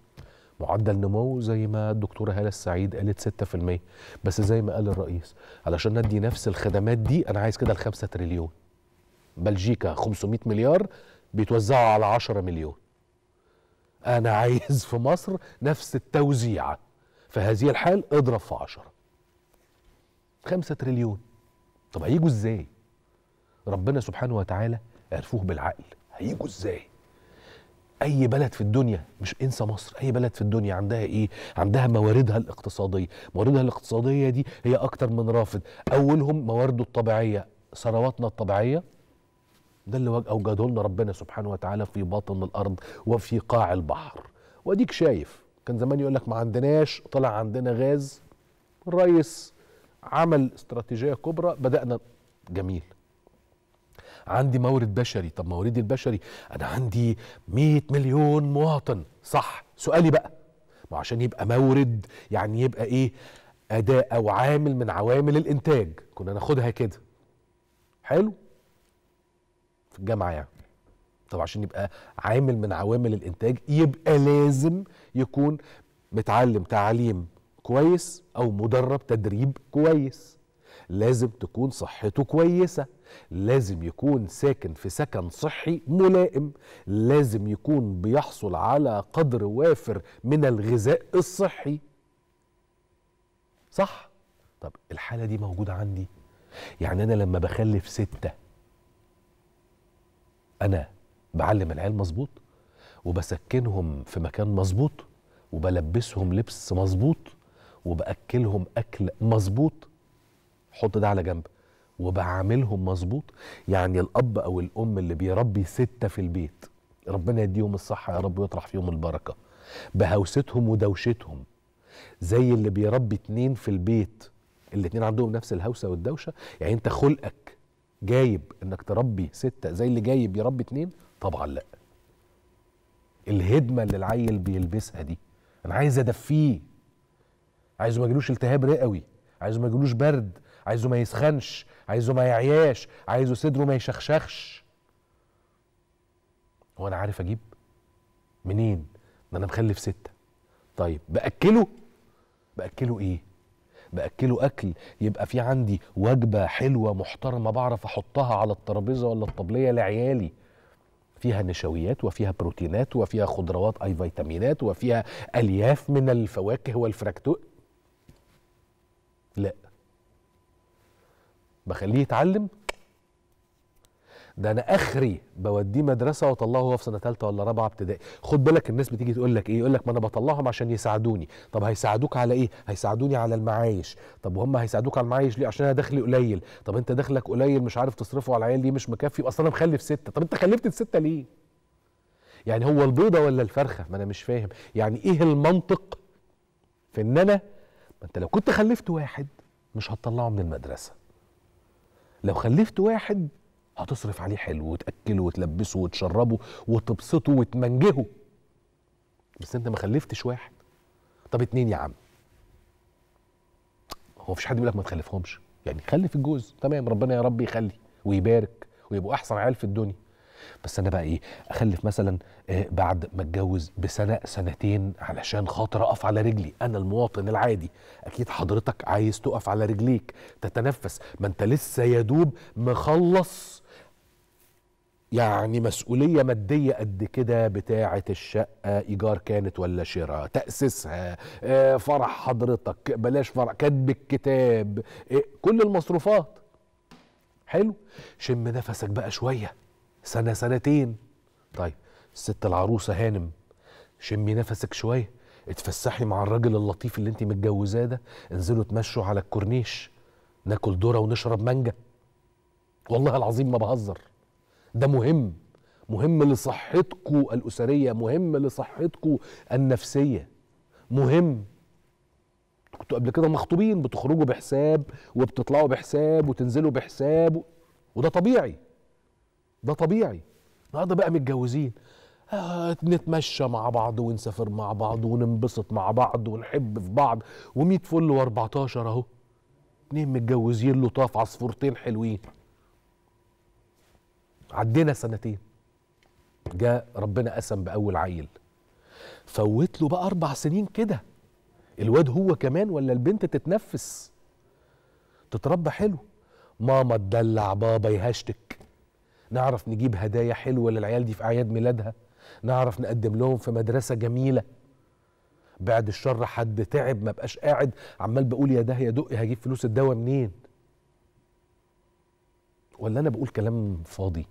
معدل نمو زي ما الدكتورة هالة السعيد قالت 6% بس زي ما قال الرئيس علشان ندي نفس الخدمات دي أنا عايز كده ال 5 تريليون بلجيكا 500 مليار بيتوزعوا على 10 مليون أنا عايز في مصر نفس التوزيعة في هذه الحال اضرب في 10 5 تريليون طب هيجوا ازاي ربنا سبحانه وتعالى عرفوه بالعقل هيجوا ازاي اي بلد في الدنيا مش انسى مصر اي بلد في الدنيا عندها ايه عندها مواردها الاقتصاديه مواردها الاقتصاديه دي هي اكتر من رافد اولهم موارده الطبيعيه ثرواتنا الطبيعيه ده اللي اوجده لنا ربنا سبحانه وتعالى في باطن الارض وفي قاع البحر واديك شايف كان زمان يقول لك ما عندناش طلع عندنا غاز الرئيس عمل استراتيجيه كبرى بدانا جميل عندي مورد بشري طب موردي البشري انا عندي 100 مليون مواطن صح سؤالي بقى ما عشان يبقى مورد يعني يبقى ايه اداء او عامل من عوامل الانتاج كنا ناخدها كده حلو في الجامعه يعني طب عشان يبقى عامل من عوامل الانتاج يبقى لازم يكون متعلم تعليم كويس او مدرب تدريب كويس لازم تكون صحته كويسه لازم يكون ساكن في سكن صحي ملائم لازم يكون بيحصل على قدر وافر من الغذاء الصحي صح طب الحالة دي موجودة عندي يعني أنا لما بخلف ستة أنا بعلم العيال مظبوط وبسكنهم في مكان مظبوط وبلبسهم لبس مظبوط وبأكلهم أكل مظبوط حط ده على جنب وبعاملهم مظبوط يعني الاب او الام اللي بيربي سته في البيت ربنا يديهم الصحه يا رب ويطرح فيهم البركه بهوستهم ودوشتهم زي اللي بيربي اتنين في البيت الاتنين عندهم نفس الهوسه والدوشه يعني انت خلقك جايب انك تربي سته زي اللي جايب يربي اتنين طبعا لا الهدمه اللي العيل بيلبسها دي انا عايز ادفيه عايزه ما يجيلوش التهاب رئوي عايزه ما يجيلوش برد عايزه ما يسخنش عايزه ما يعياش عايزه صدره ما يشخشخش هو انا عارف اجيب منين ما انا مخلف ستة طيب باكله باكله ايه باكله اكل يبقى في عندي وجبه حلوه محترمه بعرف احطها على الترابيزه ولا الطبليه لعيالي فيها نشويات وفيها بروتينات وفيها خضروات اي فيتامينات وفيها الياف من الفواكه والفراكتو لا بخليه يتعلم ده انا اخري بوديه مدرسه واطلعه هو في سنه ثالثه ولا رابعه ابتدائي خد بالك الناس بتيجي تقول لك ايه يقول لك ما انا بطلعهم عشان يساعدوني طب هيساعدوك على ايه هيساعدوني على المعايش طب وهم هيساعدوك على المعايش ليه عشان انا دخلي قليل طب انت دخلك قليل مش عارف تصرفه على العيال ليه مش مكفي اصل انا مخلف سته طب انت خلفت السته ليه يعني هو البيضه ولا الفرخه ما انا مش فاهم يعني ايه المنطق في ان انا ما انت لو كنت خلفت واحد مش هتطلعه من المدرسه لو خلفت واحد هتصرف عليه حلو وتاكله وتلبسه وتشربه وتبسطه وتمنجهه بس انت ما خلفتش واحد طب اتنين يا عم هو مفيش حد بيقول لك ما تخلفهمش يعني خلف الجوز تمام ربنا يا رب يخلي ويبارك ويبقوا احسن عيال في الدنيا بس انا بقى ايه اخلف مثلا آه، بعد ما اتجوز بسنه سنتين علشان خاطر اقف على رجلي انا المواطن العادي اكيد حضرتك عايز تقف على رجليك تتنفس ما انت لسه يا دوب مخلص يعني مسؤوليه ماديه قد كده بتاعه الشقه ايجار كانت ولا شراء تاسيسها آه، فرح حضرتك بلاش فرح كاتب الكتاب آه، كل المصروفات حلو شم نفسك بقى شويه سنة سنتين طيب الست العروسة هانم شمي نفسك شوية اتفسحي مع الراجل اللطيف اللي انت متجوزاه ده انزلوا اتمشوا على الكورنيش ناكل ذره ونشرب مانجا والله العظيم ما بهزر ده مهم مهم لصحتكو الأسرية مهم لصحتكو النفسية مهم كنتوا قبل كده مخطوبين بتخرجوا بحساب وبتطلعوا بحساب وتنزلوا بحساب وده طبيعي ده طبيعي النهارده بقى متجوزين آه نتمشى مع بعض ونسافر مع بعض وننبسط مع بعض ونحب في بعض و100 فل و14 اهو اتنين متجوزين لطاف عصفورتين حلوين عدينا سنتين جاء ربنا قسم باول عيل فوت له بقى اربع سنين كده الواد هو كمان ولا البنت تتنفس تتربى حلو ماما تدلع بابا يهشتك نعرف نجيب هدايا حلوه للعيال دي في اعياد ميلادها نعرف نقدم لهم في مدرسه جميله بعد الشر حد تعب ما بقاش قاعد عمال بقول يا ده يا دق هجيب فلوس الدواء منين ولا انا بقول كلام فاضي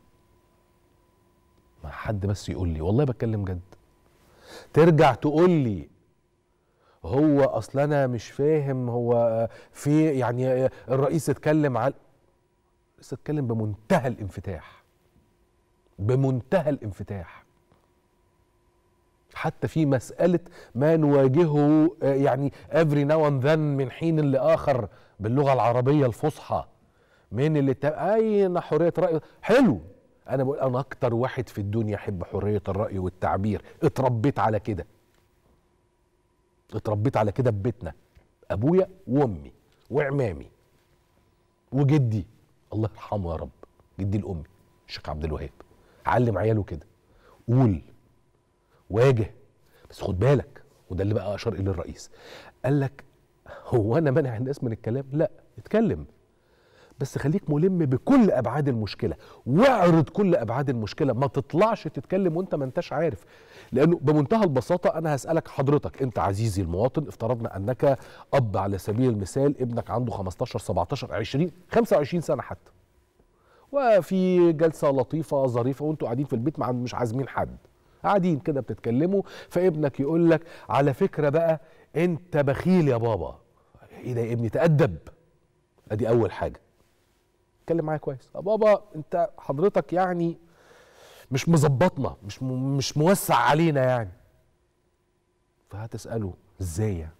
ما حد بس يقول لي والله بتكلم جد ترجع تقول لي هو اصل انا مش فاهم هو في يعني الرئيس اتكلم على بس اتكلم بمنتهى الانفتاح بمنتهى الانفتاح حتى في مسألة ما نواجهه يعني افري ناو اند ذن من حين لآخر باللغة العربية الفصحى من اللي أين حرية رأي حلو أنا بقول أنا أكتر واحد في الدنيا أحب حرية الرأي والتعبير اتربيت على كده اتربيت على كده في بيتنا أبويا وأمي وعمامي وجدي الله يرحمه يا رب جدي الأمي الشيخ عبد الوهاب علم عياله كده قول واجه بس خد بالك وده اللي بقى اشار اليه الرئيس قال لك هو انا منع الناس من الكلام لا اتكلم بس خليك ملم بكل ابعاد المشكله واعرض كل ابعاد المشكله ما تطلعش تتكلم وانت ما انتش عارف لانه بمنتهى البساطه انا هسالك حضرتك انت عزيزي المواطن افترضنا انك اب على سبيل المثال ابنك عنده 15 17 20 25 سنه حتى وفي جلسه لطيفه ظريفه وانتوا قاعدين في البيت مش عازمين حد قاعدين كده بتتكلموا فابنك يقول لك على فكره بقى انت بخيل يا بابا ايه ده يا ابني تادب ادي اول حاجه اتكلم معايا كويس بابا انت حضرتك يعني مش مظبطنا مش م... مش موسع علينا يعني فهتساله ازاي يعني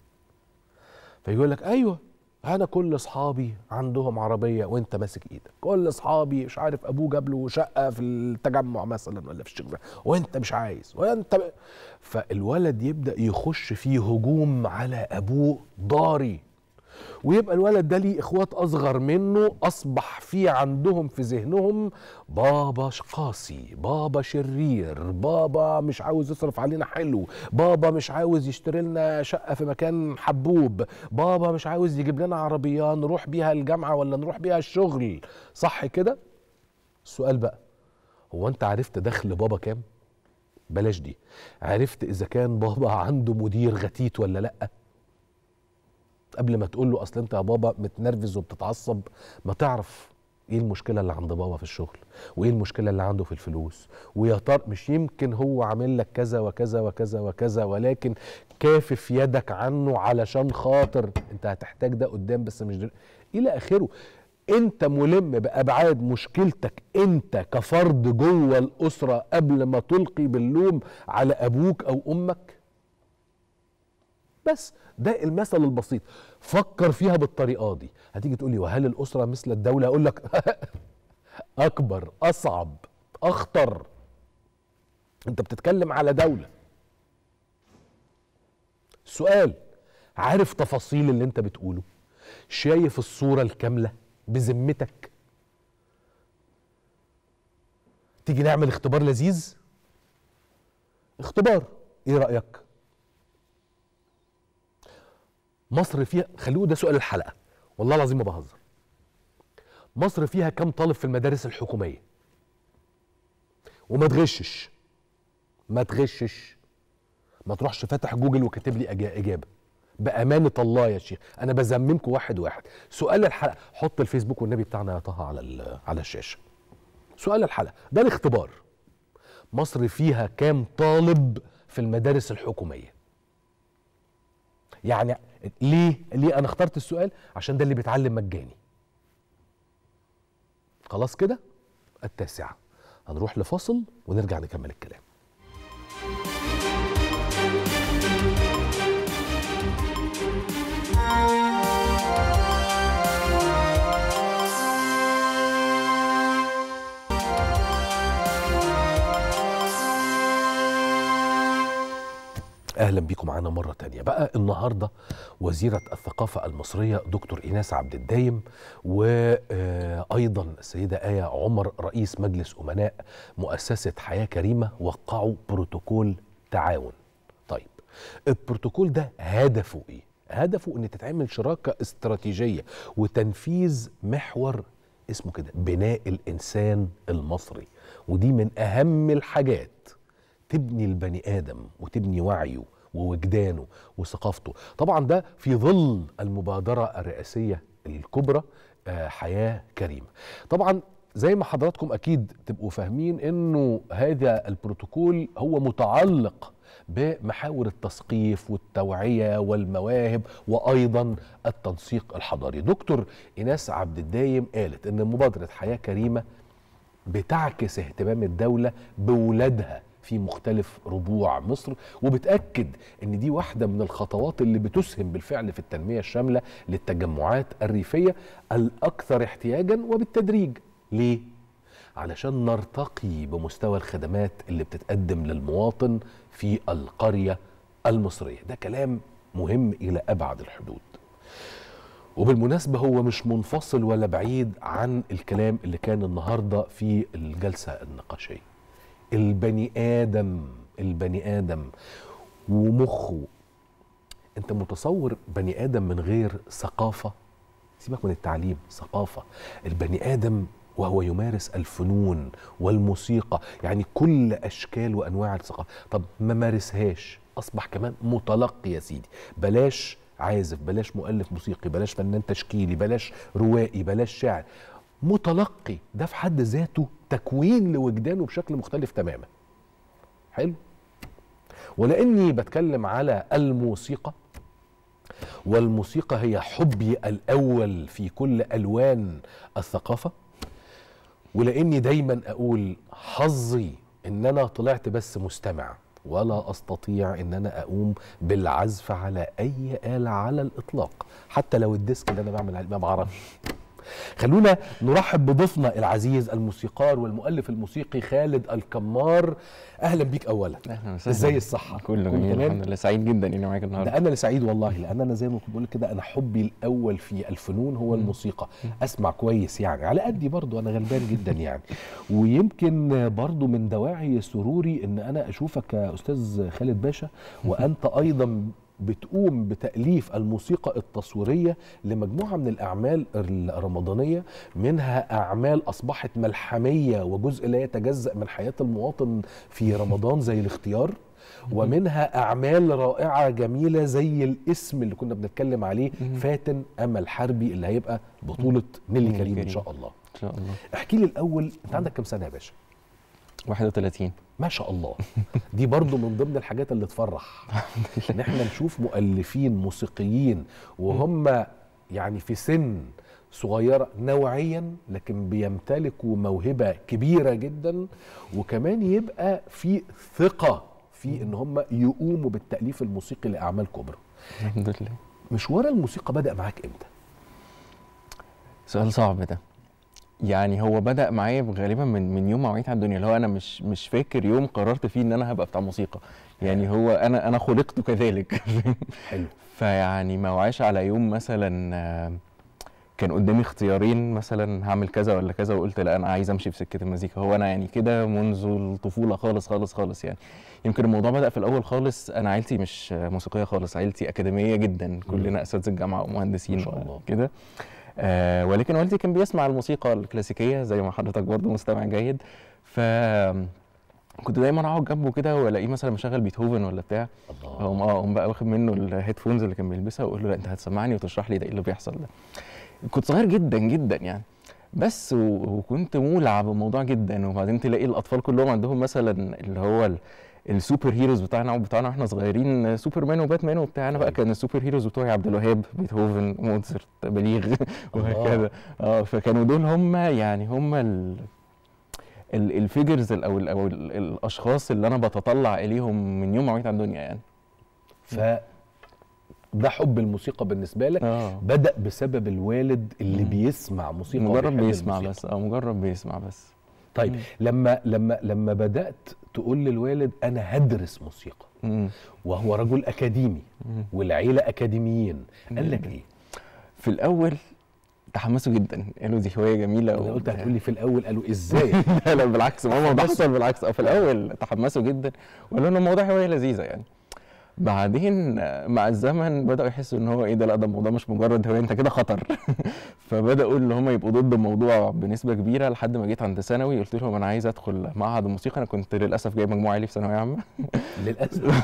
فيقول لك ايوه انا كل اصحابي عندهم عربيه وانت ماسك ايدك كل اصحابي مش عارف ابوه جاب له شقه في التجمع مثلا ولا في الشغل وانت مش عايز وانت فالولد يبدا يخش في هجوم على ابوه ضاري ويبقى الولد ده ليه اخوات اصغر منه اصبح في عندهم في ذهنهم بابا قاسي بابا شرير بابا مش عاوز يصرف علينا حلو بابا مش عاوز يشتري لنا شقه في مكان حبوب بابا مش عاوز يجيب لنا عربيه نروح بيها الجامعه ولا نروح بيها الشغل صح كده السؤال بقى هو انت عرفت دخل بابا كام بلاش دي عرفت اذا كان بابا عنده مدير غتيت ولا لا قبل ما تقول له اصل انت يا بابا متنرفز وبتتعصب ما تعرف ايه المشكله اللي عند بابا في الشغل وايه المشكله اللي عنده في الفلوس ويا ترى مش يمكن هو عامل لك كذا وكذا وكذا وكذا ولكن كافف يدك عنه علشان خاطر انت هتحتاج ده قدام بس مش دل... الى اخره انت ملم بابعاد مشكلتك انت كفرد جوه الاسره قبل ما تلقي باللوم على ابوك او امك بس ده المثل البسيط فكر فيها بالطريقه دي هتيجي تقولي وهل الاسره مثل الدوله اقول لك اكبر اصعب اخطر انت بتتكلم على دوله سؤال عارف تفاصيل اللي انت بتقوله شايف الصوره الكامله بذمتك تيجي نعمل اختبار لذيذ اختبار ايه رايك مصر فيها خلوه ده سؤال الحلقه والله العظيم ما بهزر مصر فيها كم طالب في المدارس الحكوميه وما تغشش ما تغشش ما تروحش فاتح جوجل وكاتب لي اجابه بامانه الله يا شيخ انا بذممكم واحد واحد سؤال الحلقه حط الفيسبوك والنبي بتاعنا يا طه على على الشاشه سؤال الحلقه ده الاختبار مصر فيها كام طالب في المدارس الحكوميه يعني ليه ليه انا اخترت السؤال عشان ده اللي بيتعلم مجاني خلاص كده التاسعه هنروح لفاصل ونرجع نكمل الكلام اهلا بيكم معانا مره تانية بقى النهارده وزيره الثقافه المصريه دكتور ايناس عبد الدايم وايضا آه، السيده ايه عمر رئيس مجلس امناء مؤسسه حياه كريمه وقعوا بروتوكول تعاون طيب البروتوكول ده هدفه ايه هدفه ان تتعمل شراكه استراتيجيه وتنفيذ محور اسمه كده بناء الانسان المصري ودي من اهم الحاجات تبني البني ادم وتبني وعيه ووجدانه وثقافته طبعا ده في ظل المبادره الرئاسيه الكبرى آه، حياه كريمه طبعا زي ما حضراتكم اكيد تبقوا فاهمين انه هذا البروتوكول هو متعلق بمحاور التثقيف والتوعيه والمواهب وايضا التنسيق الحضاري دكتور ايناس عبد الدايم قالت ان مبادره حياه كريمه بتعكس اهتمام الدوله بولادها في مختلف ربوع مصر وبتاكد ان دي واحده من الخطوات اللي بتسهم بالفعل في التنميه الشامله للتجمعات الريفيه الاكثر احتياجا وبالتدريج ليه علشان نرتقي بمستوى الخدمات اللي بتتقدم للمواطن في القريه المصريه ده كلام مهم الى ابعد الحدود وبالمناسبة هو مش منفصل ولا بعيد عن الكلام اللي كان النهاردة في الجلسة النقاشية البني ادم البني ادم ومخه انت متصور بني ادم من غير ثقافه سيبك من التعليم ثقافه البني ادم وهو يمارس الفنون والموسيقى يعني كل اشكال وانواع الثقافه طب ما مارسهاش اصبح كمان متلقي يا سيدي بلاش عازف بلاش مؤلف موسيقي بلاش فنان تشكيلي بلاش روائي بلاش شاعر متلقي ده في حد ذاته تكوين لوجدانه بشكل مختلف تماما حلو ولاني بتكلم على الموسيقى والموسيقى هي حبي الاول في كل الوان الثقافه ولاني دايما اقول حظي ان انا طلعت بس مستمع ولا استطيع ان انا اقوم بالعزف على اي اله على الاطلاق حتى لو الديسك اللي انا بعمل عليه ما بعرفش خلونا نرحب بضيفنا العزيز الموسيقار والمؤلف الموسيقي خالد الكمار اهلا بيك اولا اهلا وسهلا ازاي الصحه كله جميل الحمد لله سعيد جدا اني معاك النهارده ده انا اللي سعيد والله لان انا زي ما كنت بقول كده انا حبي الاول في الفنون هو الموسيقى اسمع كويس يعني على قدي برضو انا غلبان جدا يعني ويمكن برضو من دواعي سروري ان انا اشوفك يا استاذ خالد باشا وانت ايضا بتقوم بتأليف الموسيقى التصويرية لمجموعة من الأعمال الرمضانية منها أعمال أصبحت ملحمية وجزء لا يتجزأ من حياة المواطن في رمضان زي الاختيار ومنها أعمال رائعة جميلة زي الاسم اللي كنا بنتكلم عليه فاتن أمل حربي اللي هيبقى بطولة نيلي كريم إن شاء الله إن شاء الله احكي لي الأول أنت عندك كام سنة يا باشا؟ 31 ما شاء الله دي برضو من ضمن الحاجات اللي تفرح ان احنا نشوف مؤلفين موسيقيين وهم يعني في سن صغيرة نوعيا لكن بيمتلكوا موهبة كبيرة جدا وكمان يبقى في ثقة في ان هم يقوموا بالتأليف الموسيقي لأعمال كبرى الحمد لله مشوار الموسيقى بدأ معاك امتى؟ سؤال صعب ده يعني هو بدا معايا غالبا من من يوم ما وعيت على الدنيا اللي هو انا مش مش فاكر يوم قررت فيه ان انا هبقى بتاع موسيقى يعني هو انا انا خلقت كذلك حلو فيعني ما وعاش على يوم مثلا كان قدامي اختيارين مثلا هعمل كذا ولا كذا وقلت لا انا عايز امشي في سكه المزيكا هو انا يعني كده منذ الطفوله خالص خالص خالص يعني يمكن الموضوع بدا في الاول خالص انا عيلتي مش موسيقيه خالص عيلتي اكاديميه جدا كلنا اساتذه الجامعه ومهندسين كده آه ولكن والدي كان بيسمع الموسيقى الكلاسيكيه زي ما حضرتك برضه مستمع جيد ف كنت دايما اقعد جنبه كده والاقيه مثلا مشغل بيتهوفن ولا بتاع الله اقوم اه اقوم بقى واخد منه الهيدفونز اللي كان بيلبسها واقول له لا انت هتسمعني وتشرح لي ده ايه اللي بيحصل ده كنت صغير جدا جدا يعني بس وكنت مولع بالموضوع جدا وبعدين تلاقي الاطفال كلهم عندهم مثلا اللي هو السوبر هيروز بتاعنا بتاعنا واحنا صغيرين سوبرمان وباتمان وبتاع انا بقى أيوة. كان السوبر هيروز بتوعي عبد الوهاب بيتهوفن موزارت بليغ وهكذا اه فكانوا دول هم يعني هم ال الفيجرز او ال او ال الاشخاص اللي انا بتطلع اليهم من يوم ما عيت على الدنيا يعني ف ده حب الموسيقى بالنسبه لك أوه. بدا بسبب الوالد اللي مم. بيسمع موسيقى مجرد بيسمع بس اه مجرد بيسمع بس طيب مم. لما لما لما بدات تقول للوالد انا هدرس موسيقى مم. وهو رجل اكاديمي والعيله اكاديميين قال لك ايه في الاول تحمسوا جدا قالوا دي هوايه جميله انا قلت هتقولي في الاول قالوا ازاي لا لا بالعكس ماما بحصل بالعكس في الاول تحمسوا جدا وقالوا ان الموضوع هوايه لذيذه يعني بعدين آه، مع الزمن بداوا يحسوا ان هو ايه ده لا ده الموضوع مش مجرد هوايه انت كده خطر فبداوا اللي هم يبقوا ضد الموضوع بنسبه كبيره لحد ما جيت عند ثانوي قلت لهم انا عايز ادخل معهد الموسيقى انا كنت للاسف جايب مجموعه عالي في ثانويه عامه للاسف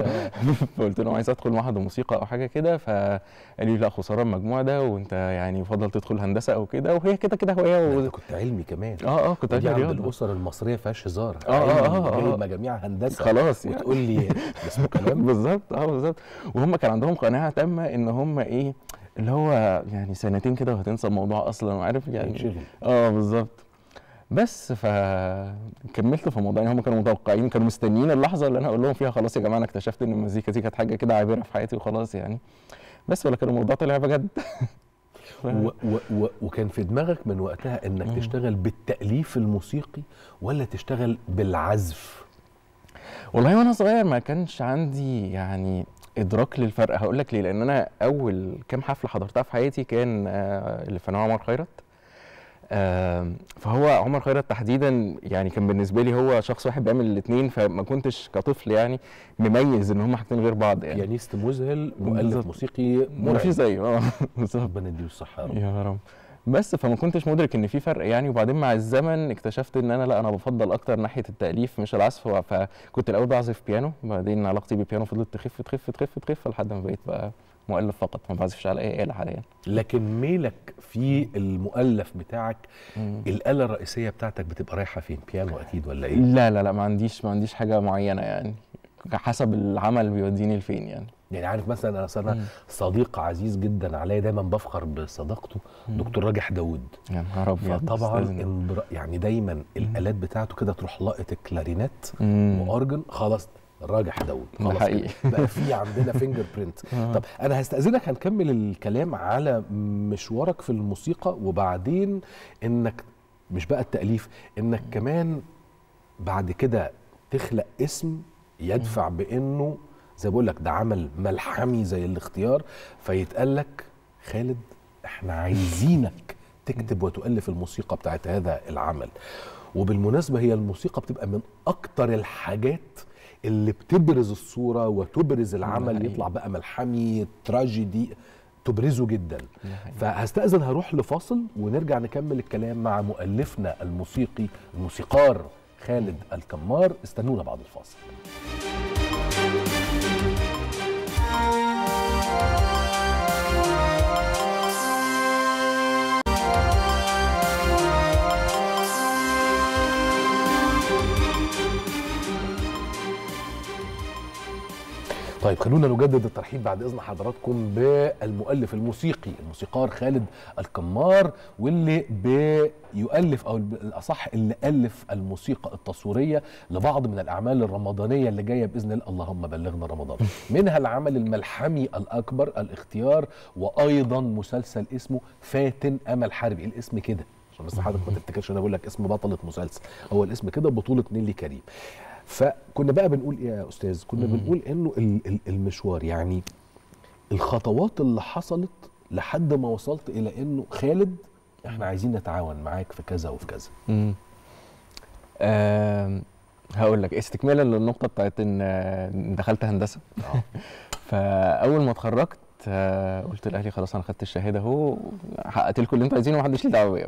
فقلت لهم عايز ادخل معهد الموسيقى او حاجه كده فقالوا لي لا خساره المجموع ده وانت يعني يفضل تدخل هندسه او كده وهي كده كده هوايه و... كنت علمي كمان اه اه كنت علمي رياضه الاسر المصريه فيهاش هزار اه اه اه آه, آه, آه, آه هندسه خلاص يعني. وتقول لي بس كلام بالظبط اه بالظبط وهم كان عندهم قناعه تامه ان هم ايه اللي هو يعني سنتين كده وهتنسى الموضوع اصلا وعارف يعني اه بالظبط بس فكملت في الموضوع يعني هم كانوا متوقعين كانوا مستنيين اللحظه اللي انا اقول لهم فيها خلاص يا جماعه انا اكتشفت ان المزيكا دي كانت حاجه كده عابره في حياتي وخلاص يعني بس ولا كان الموضوع طلع بجد و و و وكان في دماغك من وقتها انك تشتغل بالتاليف الموسيقي ولا تشتغل بالعزف والله وانا صغير ما كانش عندي يعني ادراك للفرق هقول لك ليه لان انا اول كام حفله حضرتها في حياتي كان آه، اللي فنان عمر خيرت آه، فهو عمر خيرت تحديدا يعني كان بالنسبه لي هو شخص واحد بيعمل الاثنين فما كنتش كطفل يعني مميز ان هم حاجتين غير بعض يعني يعني مذهل مؤلف موسيقي ما فيش زيه اه بالظبط ربنا يديله الصحه يا رب, يا رب. بس فما كنتش مدرك ان في فرق يعني وبعدين مع الزمن اكتشفت ان انا لا انا بفضل اكتر ناحيه التاليف مش العزف فكنت الاول بعزف بيانو بعدين علاقتي بالبيانو فضلت تخف تخف تخف تخف لحد ما بقيت بقى مؤلف فقط ما بعزفش على اي اله حاليا لكن ميلك في المؤلف بتاعك مم. الاله الرئيسيه بتاعتك بتبقى رايحه فين بيانو اكيد ولا ايه لا لا لا ما عنديش ما عنديش حاجه معينه يعني حسب العمل بيوديني لفين يعني يعني عارف مثلا انا انا صديق عزيز جدا عليا دايما بفخر بصداقته دكتور راجح داوود يا نهار ابيض فطبعا يعني دايما الالات بتاعته كده تروح لقط الكلارينات وارجن خلاص راجح داوود خلاص حقيقي بقى في عندنا فينجر برينت آه. طب انا هستاذنك هنكمل الكلام على مشوارك في الموسيقى وبعدين انك مش بقى التاليف انك كمان بعد كده تخلق اسم يدفع بانه زي بقول لك ده عمل ملحمي زي الاختيار فيتقال لك خالد احنا عايزينك تكتب وتؤلف الموسيقى بتاعت هذا العمل وبالمناسبه هي الموسيقى بتبقى من اكتر الحاجات اللي بتبرز الصوره وتبرز العمل يطلع بقى ملحمي تراجيدي تبرزه جدا فهستأذن هروح لفاصل ونرجع نكمل الكلام مع مؤلفنا الموسيقي الموسيقار خالد الكمار استنونا بعد الفاصل طيب خلونا نجدد الترحيب بعد اذن حضراتكم بالمؤلف الموسيقي الموسيقار خالد الكمار واللي بيؤلف او الاصح اللي الف الموسيقى التصويريه لبعض من الاعمال الرمضانيه اللي جايه باذن الله اللهم بلغنا رمضان منها العمل الملحمي الاكبر الاختيار وايضا مسلسل اسمه فاتن امل حربي الاسم كده عشان بس حضرتك ما تفتكرش انا بقول لك اسم بطله مسلسل هو الاسم كده بطوله نيلي كريم فكنا بقى بنقول ايه يا استاذ كنا مم. بنقول انه المشوار يعني الخطوات اللي حصلت لحد ما وصلت الى انه خالد احنا عايزين نتعاون معاك في كذا وفي كذا امم هقول لك استكمالا للنقطه بتاعت ان دخلت هندسه آه. فاول ما اتخرجت آه، قلت لاهلي خلاص انا خدت الشهاده اهو حققت لكم اللي انتوا عايزينه ومحدش ليه دعوه بيا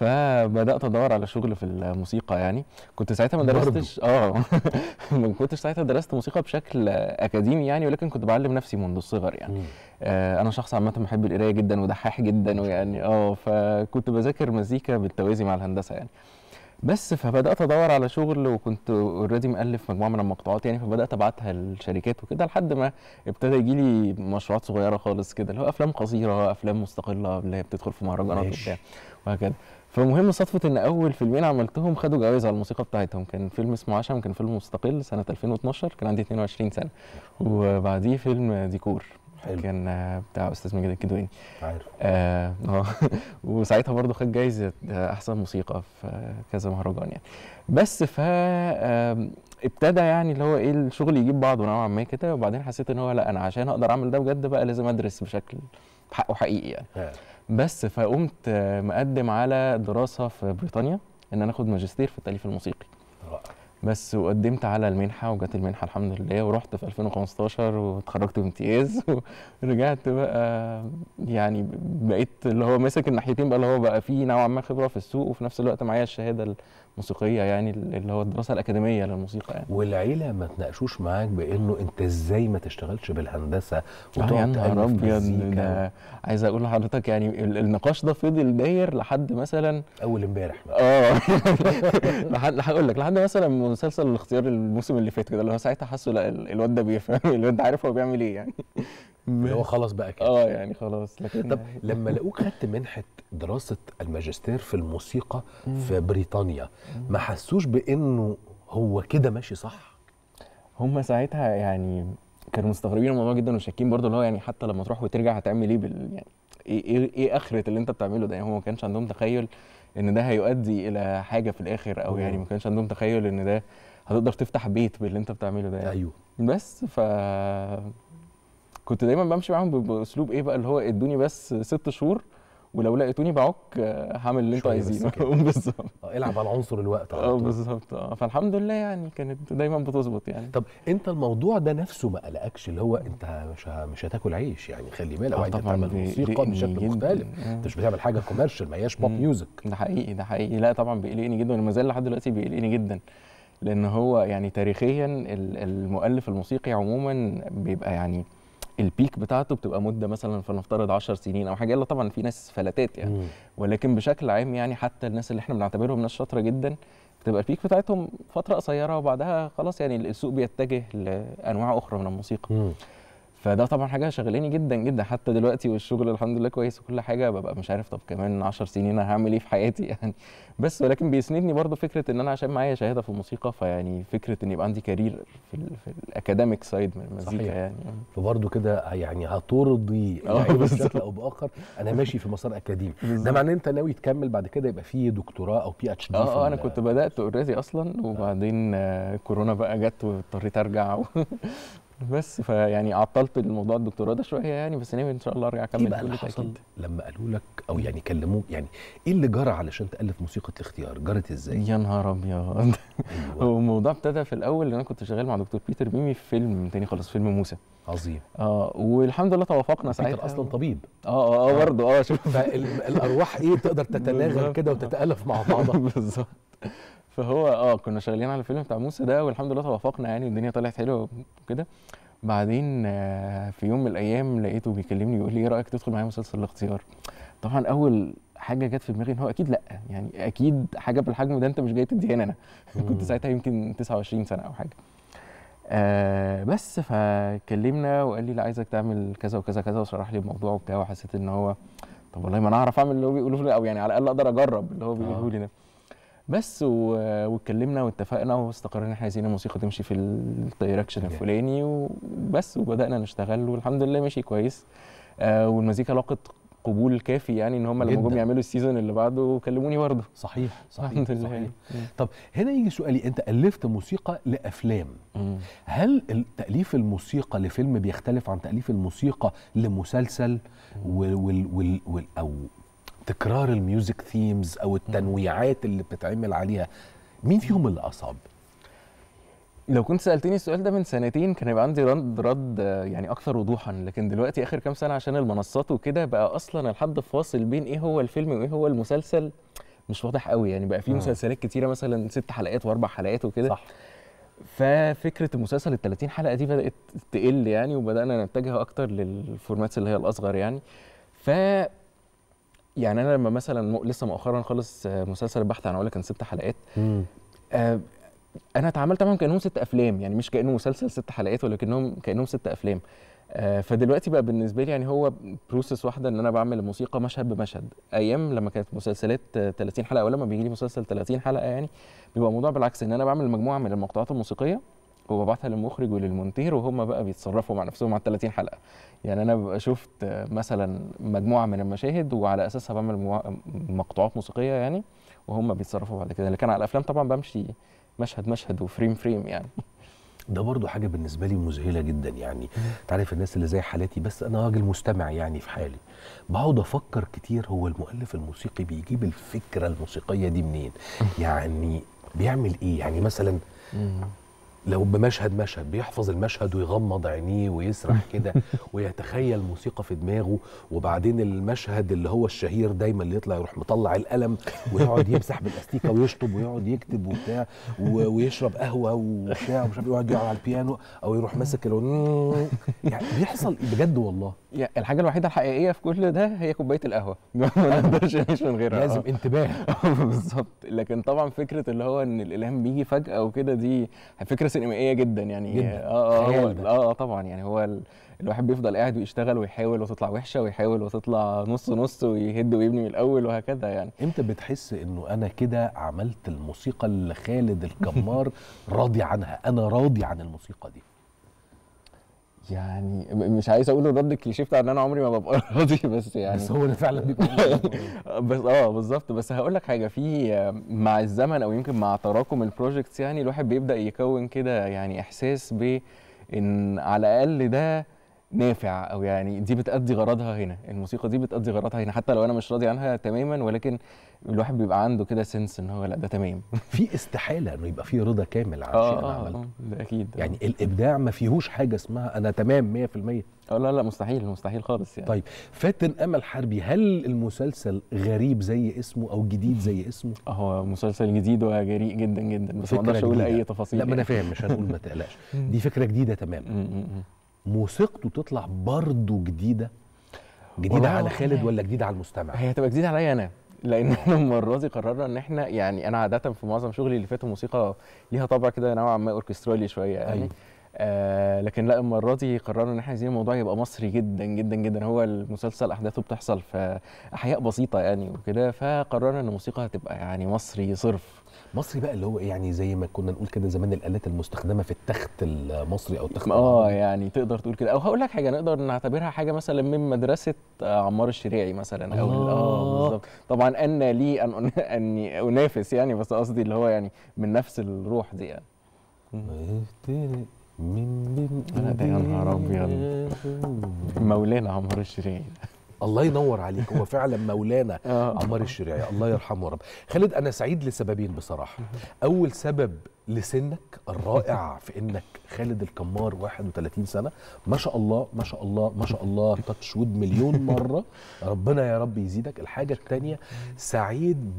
فبدات ادور على شغل في الموسيقى يعني كنت ساعتها ما درستش اه ما كنتش ساعتها درست موسيقى بشكل اكاديمي يعني ولكن كنت بعلم نفسي منذ الصغر يعني آه انا شخص عامه بحب القرايه جدا ودحاح جدا ويعني اه فكنت بذاكر مزيكا بالتوازي مع الهندسه يعني بس فبدات ادور على شغل وكنت اوريدي مالف مجموعه من المقطوعات يعني فبدات ابعتها للشركات وكده لحد ما ابتدى يجي لي مشروعات صغيره خالص كده اللي هو افلام قصيره افلام مستقله اللي هي بتدخل في مهرجانات وبتاع وهكذا فمهم صدفه ان اول فيلمين عملتهم خدوا جوائز على الموسيقى بتاعتهم كان فيلم اسمه عشم كان فيلم مستقل سنه 2012 كان عندي 22 سنه وبعديه فيلم ديكور حلو. كان بتاع استاذ مجد الكدواني عارف اه, آه. وساعتها برضه خد جايزه آه، احسن موسيقى في كذا مهرجان يعني بس ف آه، ابتدى يعني اللي هو ايه الشغل يجيب بعضه نوعا ما كده وبعدين حسيت ان هو لا انا عشان اقدر اعمل ده بجد بقى لازم ادرس بشكل حقه حقيقي يعني بس فقمت مقدم على دراسه في بريطانيا ان انا اخد ماجستير في التاليف الموسيقي بس وقدمت على المنحه وجت المنحه الحمد لله ورحت في 2015 واتخرجت بامتياز ورجعت بقى يعني بقيت اللي هو ماسك الناحيتين بقى اللي هو بقى فيه نوعا ما خبره في السوق وفي نفس الوقت معايا الشهاده الموسيقيه يعني اللي هو الدراسه الاكاديميه للموسيقى يعني والعيله ما تناقشوش معاك بانه انت ازاي ما تشتغلش بالهندسه وتقعد تعمل ابيض عايز اقول لحضرتك يعني النقاش ده فضل داير لحد مثلا اول امبارح اه لحد هقول لك لحد مثلا مسلسل الاختيار الموسم اللي فات كده اللي هو ساعتها حاسه لا الواد ده بيفهم الواد ده عارف هو بيعمل ايه يعني اللي هو خلاص بقى كده اه يعني خلاص لكن طب لما لقوك خدت منحه دراسه الماجستير في الموسيقى في بريطانيا ما حسوش بانه هو كده ماشي صح هم ساعتها يعني كانوا مستغربين الموضوع جدا وشاكين برضه اللي هو يعني حتى لما تروح وترجع هتعمل ايه بال يعني ايه ايه, إيه اخره اللي انت بتعمله ده يعني هو ما كانش عندهم تخيل ان ده هيؤدي الى حاجه في الاخر او يعني ما كانش عندهم تخيل ان ده هتقدر تفتح بيت باللي انت بتعمله ده يعني. ايوه بس ف كنت دايما بمشي معاهم باسلوب ايه بقى اللي هو ادوني بس ست شهور ولو لقيتوني بعك آه، هعمل اللي انت عايزينه بالظبط آه، العب على عنصر الوقت اه بالظبط اه فالحمد لله يعني كانت دايما بتظبط يعني طب انت الموضوع ده نفسه ما قلقكش اللي هو انت مش مش هتاكل عيش يعني خلي بالك آه، انت بتعمل موسيقى بشكل مختلف انت مش بتعمل حاجه كوميرشال ما هياش بوب ميوزك ده حقيقي ده حقيقي لا طبعا بيقلقني جدا وما زال لحد دلوقتي بيقلقني جدا لان هو يعني تاريخيا المؤلف الموسيقي عموما بيبقى يعني البيك بتاعته بتبقى مده مثلا فلنفترض 10 سنين او حاجه الا طبعا في ناس فلتات يعني ولكن بشكل عام يعني حتى الناس اللي احنا بنعتبرهم ناس شاطره جدا بتبقى البيك بتاعتهم فتره قصيره وبعدها خلاص يعني السوق بيتجه لانواع اخرى من الموسيقى مم. فده طبعا حاجه شغلاني جدا جدا حتى دلوقتي والشغل الحمد لله كويس وكل حاجه ببقى مش عارف طب كمان 10 سنين انا هعمل ايه في حياتي يعني بس ولكن بيسندني برضو فكره ان انا عشان معايا شهاده في الموسيقى فيعني فكره ان يبقى عندي كارير في, في الاكاديميك سايد من المزيكا صحيح. يعني فبرضه كده يعني هترضي يعني بشكل او باخر انا ماشي في مسار اكاديمي ده معناه انت ناوي تكمل بعد كده يبقى في دكتوراه او بي اتش دي اه, آه، انا كنت بدات اوريدي اصلا آه. وبعدين آه كورونا بقى جت واضطريت ارجع بس فيعني عطلت الموضوع الدكتوراه ده شويه يعني بس ناوي ان شاء الله ارجع اكمل ايه بقى اللي حصل لما قالوا لك او يعني كلموك يعني ايه اللي جرى علشان تالف موسيقى الاختيار جرت ازاي يا نهار ابيض هو أيوة. الموضوع ابتدى في الاول ان انا كنت شغال مع دكتور بيتر بيمي في فيلم تاني خالص فيلم موسى عظيم اه والحمد لله توافقنا ساعتها بيتر اصلا طبيب آه،, اه اه برضه اه شوف فالارواح ايه تقدر تتناغم كده وتتالف مع بعضها بالظبط فهو اه كنا شغالين على الفيلم بتاع موسى ده والحمد لله توافقنا يعني والدنيا طلعت حلوه وكده بعدين آه، في يوم من الايام لقيته بيكلمني يقول لي ايه رايك تدخل معايا مسلسل الاختيار طبعا اول حاجه جت في دماغي ان هو اكيد لا يعني اكيد حاجه بالحجم ده انت مش جاي تديها انا كنت ساعتها يمكن 29 سنه او حاجه آه بس فكلمنا وقال لي لا عايزك تعمل كذا وكذا كذا وشرح لي الموضوع وبتاع وحسيت ان هو طب والله ما انا اعرف اعمل اللي هو بيقوله لي او يعني على الاقل اقدر اجرب اللي هو بيقوله لي ده بس واتكلمنا واتفقنا واستقرنا ان احنا عايزين الموسيقى تمشي في الدايركشن الفلاني وبس وبدانا نشتغل والحمد لله ماشي كويس آه، والمزيكا لاقت قبول كافي يعني ان هم لما جم يعملوا السيزون اللي بعده كلموني برضه صحيح صحيح صحيح. صحيح. صحيح. طب هنا يجي سؤالي انت الفت موسيقى لافلام مم. هل تاليف الموسيقى لفيلم بيختلف عن تاليف الموسيقى لمسلسل وال وال وال وال او تكرار الميوزك ثيمز او التنويعات اللي بتتعمل عليها مين فيهم اللي اصاب لو كنت سالتني السؤال ده من سنتين كان هيبقى عندي رد رد يعني اكثر وضوحا لكن دلوقتي اخر كام سنه عشان المنصات وكده بقى اصلا الحد فاصل بين ايه هو الفيلم وايه هو المسلسل مش واضح قوي يعني بقى في مسلسلات كتيره مثلا ست حلقات واربع حلقات وكده صح ففكره المسلسل ال 30 حلقه دي بدات تقل يعني وبدانا نتجه اكتر للفورماتس اللي هي الاصغر يعني ف يعني انا لما مثلا لسه مؤخرا خالص آه، مسلسل البحث عن علا كان ست حلقات آه انا اتعاملت معاهم كانهم ست افلام يعني مش كانه مسلسل ست حلقات ولكنهم كانهم ست افلام آه فدلوقتي بقى بالنسبه لي يعني هو بروسس واحده ان انا بعمل الموسيقى مشهد بمشهد ايام لما كانت مسلسلات 30 آه، حلقه ولما بيجي لي مسلسل 30 حلقه يعني بيبقى الموضوع بالعكس ان انا بعمل مجموعه من المقطوعات الموسيقيه وببعتها للمخرج وللمونتير وهم بقى بيتصرفوا مع نفسهم على 30 حلقه يعني انا ببقى شفت مثلا مجموعه من المشاهد وعلى اساسها بعمل مقطوعات موسيقيه يعني وهم بيتصرفوا بعد كده لكن على الافلام طبعا بمشي مشهد مشهد وفريم فريم يعني ده برضو حاجه بالنسبه لي مذهله جدا يعني تعرف الناس اللي زي حالاتي بس انا راجل مستمع يعني في حالي بقعد افكر كتير هو المؤلف الموسيقي بيجيب الفكره الموسيقيه دي منين يعني بيعمل ايه يعني مثلا لو بمشهد مشهد بيحفظ المشهد ويغمض عينيه ويسرح كده ويتخيل موسيقى في دماغه وبعدين المشهد اللي هو الشهير دايما اللي يطلع يروح مطلع القلم ويقعد يمسح بالاستيكه ويشطب ويقعد يكتب وبتاع ويشرب قهوه وبتاع ومش عارف إيه، يقعد يقعد على البيانو او يروح ماسك يعني بيحصل بجد والله يعني الحاجه الوحيده الحقيقيه في كل ده هي كوبايه القهوه ما نقدرش نعيش من غيرها لازم آه. انتباه بالظبط لكن طبعا فكره اللي هو ان الالهام بيجي فجاه وكده دي فكره سينمائيه جدا يعني جداً. اه آه،, اه اه طبعا يعني هو ال... الواحد بيفضل قاعد ويشتغل ويحاول وتطلع وحشه ويحاول وتطلع نص نص ويهد ويبني من الاول وهكذا يعني امتى بتحس انه انا كده عملت الموسيقى اللي خالد الكمار راضي عنها انا راضي عن الموسيقى دي يعني مش عايز اقول الرد الكليشيه بتاع ان انا عمري ما ببقى راضي بس يعني بس هو ده فعلا بيبقى بس اه بالظبط بس هقول لك حاجه في مع الزمن او يمكن مع تراكم البروجكتس يعني الواحد بيبدا يكون كده يعني احساس بان على الاقل ده نافع او يعني دي بتأدي غرضها هنا الموسيقى دي بتأدي غرضها هنا حتى لو انا مش راضي عنها تماما ولكن الواحد بيبقى عنده كده سنس ان هو لا ده تمام في استحاله انه يبقى في رضا كامل على آه اللي انا آه، عملته آه، ده اكيد يعني الابداع ما فيهوش حاجه اسمها انا تمام 100% اه لا لا مستحيل مستحيل خالص يعني طيب فاتن امل حربي هل المسلسل غريب زي اسمه او جديد زي اسمه؟ آه، هو مسلسل جديد وجريء جدا جدا بس ما اقدرش اقول اي تفاصيل لا ما انا يعني. فاهم مش هنقول ما تقلقش دي فكره جديده تماما موسيقته تطلع برضه جديده جديده على خالد ولا جديده على المستمع هي هتبقى جديده عليا انا لان احنا المره دي قررنا ان احنا يعني انا عاده في معظم شغلي اللي فات موسيقى ليها طابع كده نوعا ما اوركسترالي شويه يعني أيوه. آه لكن لا المره دي قررنا ان احنا عايزين الموضوع يبقى مصري جدا جدا جدا هو المسلسل احداثه بتحصل في احياء بسيطه يعني وكده فقررنا ان الموسيقى هتبقى يعني مصري صرف مصري بقى اللي هو إيه، يعني زي ما كنا نقول كده زمان الالات المستخدمه في التخت المصري او التخت اه يعني تقدر تقول كده او هقول لك حاجه نقدر نعتبرها حاجه مثلا من مدرسه آه، عمار الشريعي مثلا او آه،, اه بالظبط طبعا ان لي ان اني انافس يعني بس قصدي اللي هو يعني من نفس الروح دي يعني من طيب، انا ده يا نهار ابيض مولانا عمار الشريعي الله ينور عليك هو فعلا مولانا آه. عمار الشريعي الله يرحمه رب خالد انا سعيد لسببين بصراحه اول سبب لسنك الرائع في انك خالد الكمار 31 سنه ما شاء الله ما شاء الله ما شاء الله تاتش وود مليون مره ربنا يا رب يزيدك الحاجه الثانيه سعيد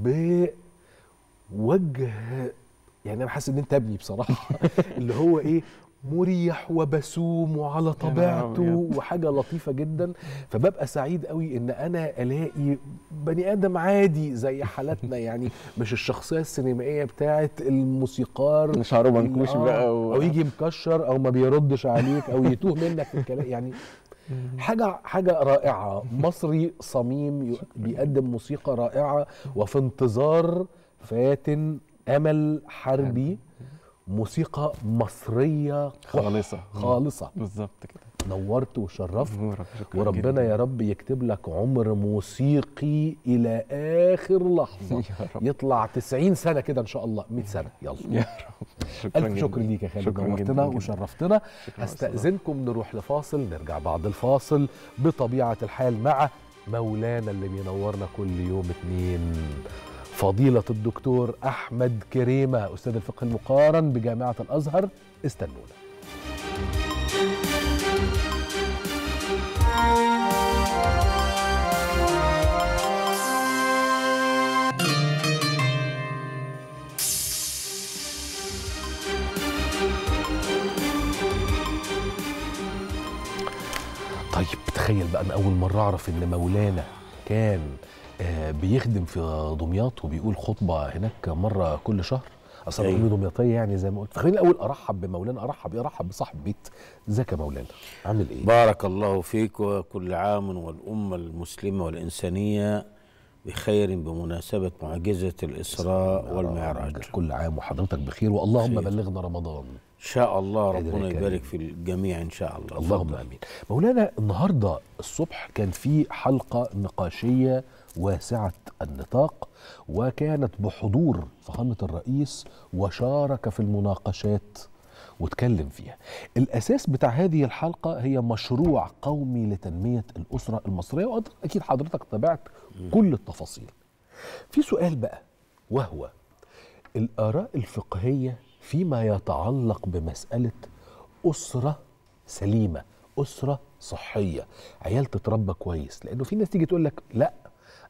بوجه يعني انا حاسس ان انت ابني بصراحه اللي هو ايه مريح وبسوم وعلى طبيعته وحاجه لطيفه جدا فببقى سعيد قوي ان انا الاقي بني ادم عادي زي حالاتنا يعني مش الشخصيه السينمائيه بتاعه الموسيقار شعره منكوش آه، بقى و... او يجي مكشر او ما بيردش عليك او يتوه منك في الكلام يعني حاجة حاجة رائعة مصري صميم بيقدم موسيقى رائعة وفي انتظار فاتن أمل حربي موسيقى مصريه خالصه خالصه بالظبط كده نورت وشرفت وربنا جداً. يا رب يكتب لك عمر موسيقي الى اخر لحظه يا رب. يطلع 90 سنه كده ان شاء الله 100 سنه يلا يا رب شكرا الف شكر ليك يا خالد نورتنا وشرفتنا استاذنكم نروح لفاصل نرجع بعد الفاصل بطبيعه الحال مع مولانا اللي بينورنا كل يوم اثنين فضيلة الدكتور أحمد كريمة أستاذ الفقه المقارن بجامعة الأزهر استنونا طيب تخيل بقى أنا أول مرة أعرف إن مولانا كان آه، بيخدم في دمياط وبيقول خطبه هناك مره كل شهر اصلا أيوه. دمياطيه يعني زي ما قلت فخليني الاول ارحب بمولانا ارحب ارحب بصاحب بيت ازيك يا مولانا عامل ايه بارك الله فيك وكل عام والامه المسلمه والانسانيه بخير بمناسبة معجزة الإسراء والمعراج كل عام وحضرتك بخير واللهم خير. بلغنا رمضان إن شاء الله ربنا يبارك في الجميع إن شاء الله اللهم أمين مولانا النهاردة الصبح كان في حلقة نقاشية واسعة النطاق وكانت بحضور فخامة الرئيس وشارك في المناقشات واتكلم فيها الأساس بتاع هذه الحلقة هي مشروع قومي لتنمية الأسرة المصرية وأكيد حضرتك تابعت كل التفاصيل في سؤال بقى وهو الآراء الفقهية فيما يتعلق بمسألة أسرة سليمة أسرة صحية عيال تتربى كويس لأنه في ناس تيجي تقول لك لا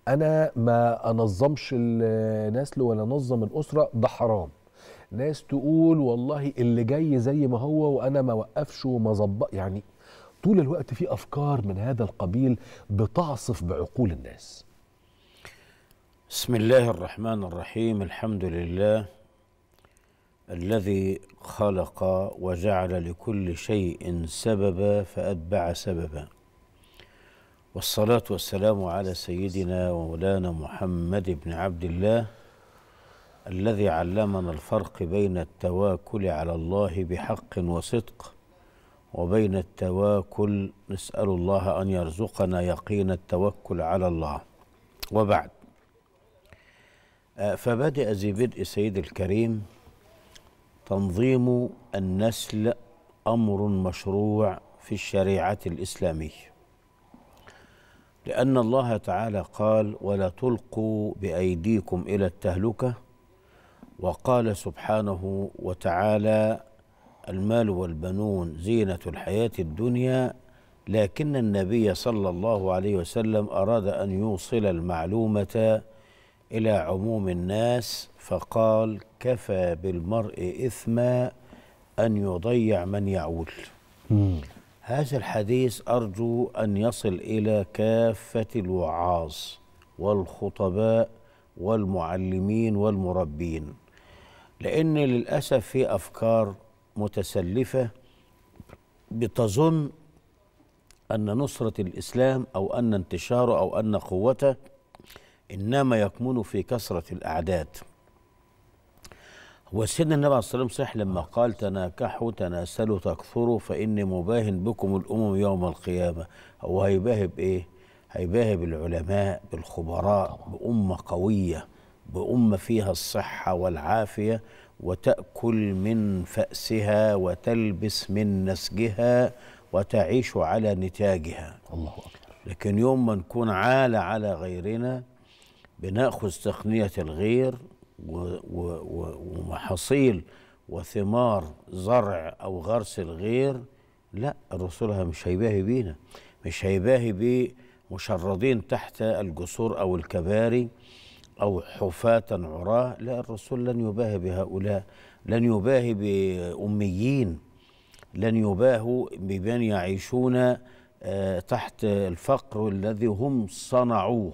انا ما انظمش النسل ولا انظم الاسره ده حرام ناس تقول والله اللي جاي زي ما هو وانا ما وقفش وما ظبط يعني طول الوقت في افكار من هذا القبيل بتعصف بعقول الناس بسم الله الرحمن الرحيم الحمد لله الذي خلق وجعل لكل شيء سببا فاتبع سببا والصلاة والسلام على سيدنا ومولانا محمد بن عبد الله الذي علمنا الفرق بين التواكل على الله بحق وصدق وبين التواكل نسأل الله أن يرزقنا يقين التوكل على الله وبعد أه، فبدأ ذي بدء سيد الكريم تنظيم النسل أمر مشروع في الشريعة الإسلامية لأن الله تعالى قال ولا تلقوا بأيديكم إلى التهلكة وقال سبحانه وتعالى المال والبنون زينة الحياة الدنيا لكن النبي صلى الله عليه وسلم أراد أن يوصل المعلومة إلى عموم الناس فقال كفى بالمرء إثما أن يضيع من يعول هذا الحديث أرجو أن يصل إلى كافة الوعاظ والخطباء والمعلمين والمربين لأن للأسف في أفكار متسلفة بتظن أن نصرة الإسلام أو أن انتشاره أو أن قوته إنما يكمن في كثرة الأعداد وسيدنا النبي عليه الصلاه والسلام لما قال تناكحوا تناسلوا تكثروا فاني مباهن بكم الامم يوم القيامه هو هيباهي بايه؟ هيباهي بالعلماء بالخبراء بامه قويه بامه فيها الصحه والعافيه وتاكل من فاسها وتلبس من نسجها وتعيش على نتاجها الله اكبر لكن يوم ما نكون عالة على غيرنا بناخذ تقنيه الغير ومحاصيل وثمار زرع أو غرس الغير لا رسولها مش هيباهي بينا مش هيباهي بمشردين تحت الجسور أو الكباري أو حفاة عراة لا الرسول لن يباهي بهؤلاء لن يباهي بأميين لن يباهوا بمن يعيشون آه، تحت الفقر الذي هم صنعوه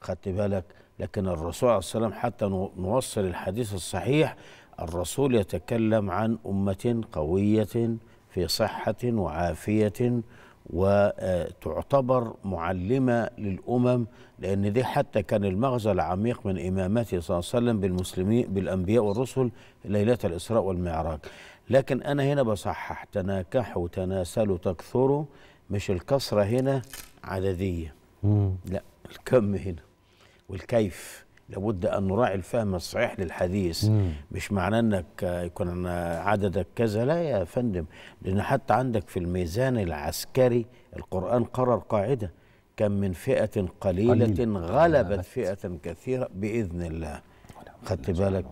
خدت بالك لكن الرسول عليه السلام حتى نوصل الحديث الصحيح الرسول يتكلم عن أمة قوية في صحة وعافية وتعتبر آه، معلمة للأمم لأن دي حتى كان المغزى العميق من إمامته صلى الله عليه وسلم بالمسلمين بالأنبياء والرسل ليلة الإسراء والمعراج لكن أنا هنا بصحح تناكحوا تناسلوا تكثروا مش الكثرة هنا عددية لا الكم هنا والكيف لابد ان نراعي الفهم الصحيح للحديث مم. مش معناه انك يكون عددك كذا لا يا فندم لان حتى عندك في الميزان العسكري القران قرر قاعده كم من فئه قليله قليل. غلبت فئه كثيره باذن الله خدت بالك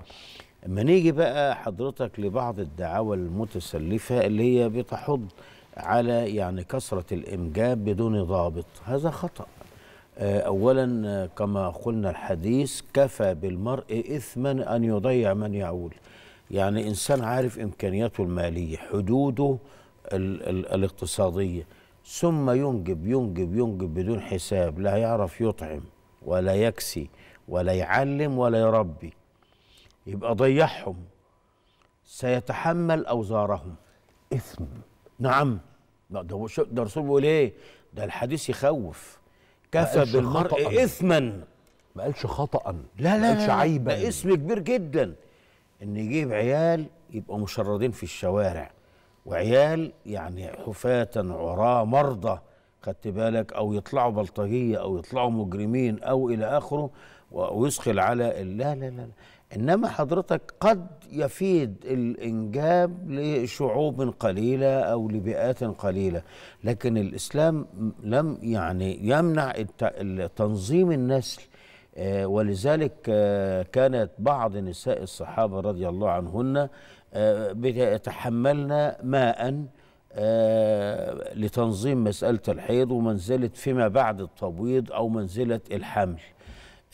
اما نيجي بقى حضرتك لبعض الدعاوى المتسلفه اللي هي بتحض على يعني كثره الامجاب بدون ضابط هذا خطأ آه، أولا آه، كما قلنا الحديث كفى بالمرء إثما أن يضيع من يعول يعني إنسان عارف إمكانياته المالية حدوده ال ال الاقتصادية ثم ينجب ينجب ينجب بدون حساب لا يعرف يطعم ولا يكسي ولا يعلم ولا يربي يبقى ضيعهم سيتحمل أوزارهم إثم نعم ده, ده الرسول بيقول إيه ده الحديث يخوف كفى بالمرء إثما ما قالش خطأ لا لا ما قالش عيبا ده اسم كبير جدا إن يجيب عيال يبقوا مشردين في الشوارع وعيال يعني حفاة عراة مرضى خدت بالك أو يطلعوا بلطجية أو يطلعوا مجرمين أو إلى آخره ويسخل على لا لا لا, لا انما حضرتك قد يفيد الانجاب لشعوب قليله او لبيئات قليله لكن الاسلام لم يعني يمنع تنظيم النسل آه، ولذلك آه، كانت بعض نساء الصحابه رضي الله عنهن يتحملن آه، ماء لتنظيم مساله الحيض ومنزله فيما بعد التبويض او منزله الحمل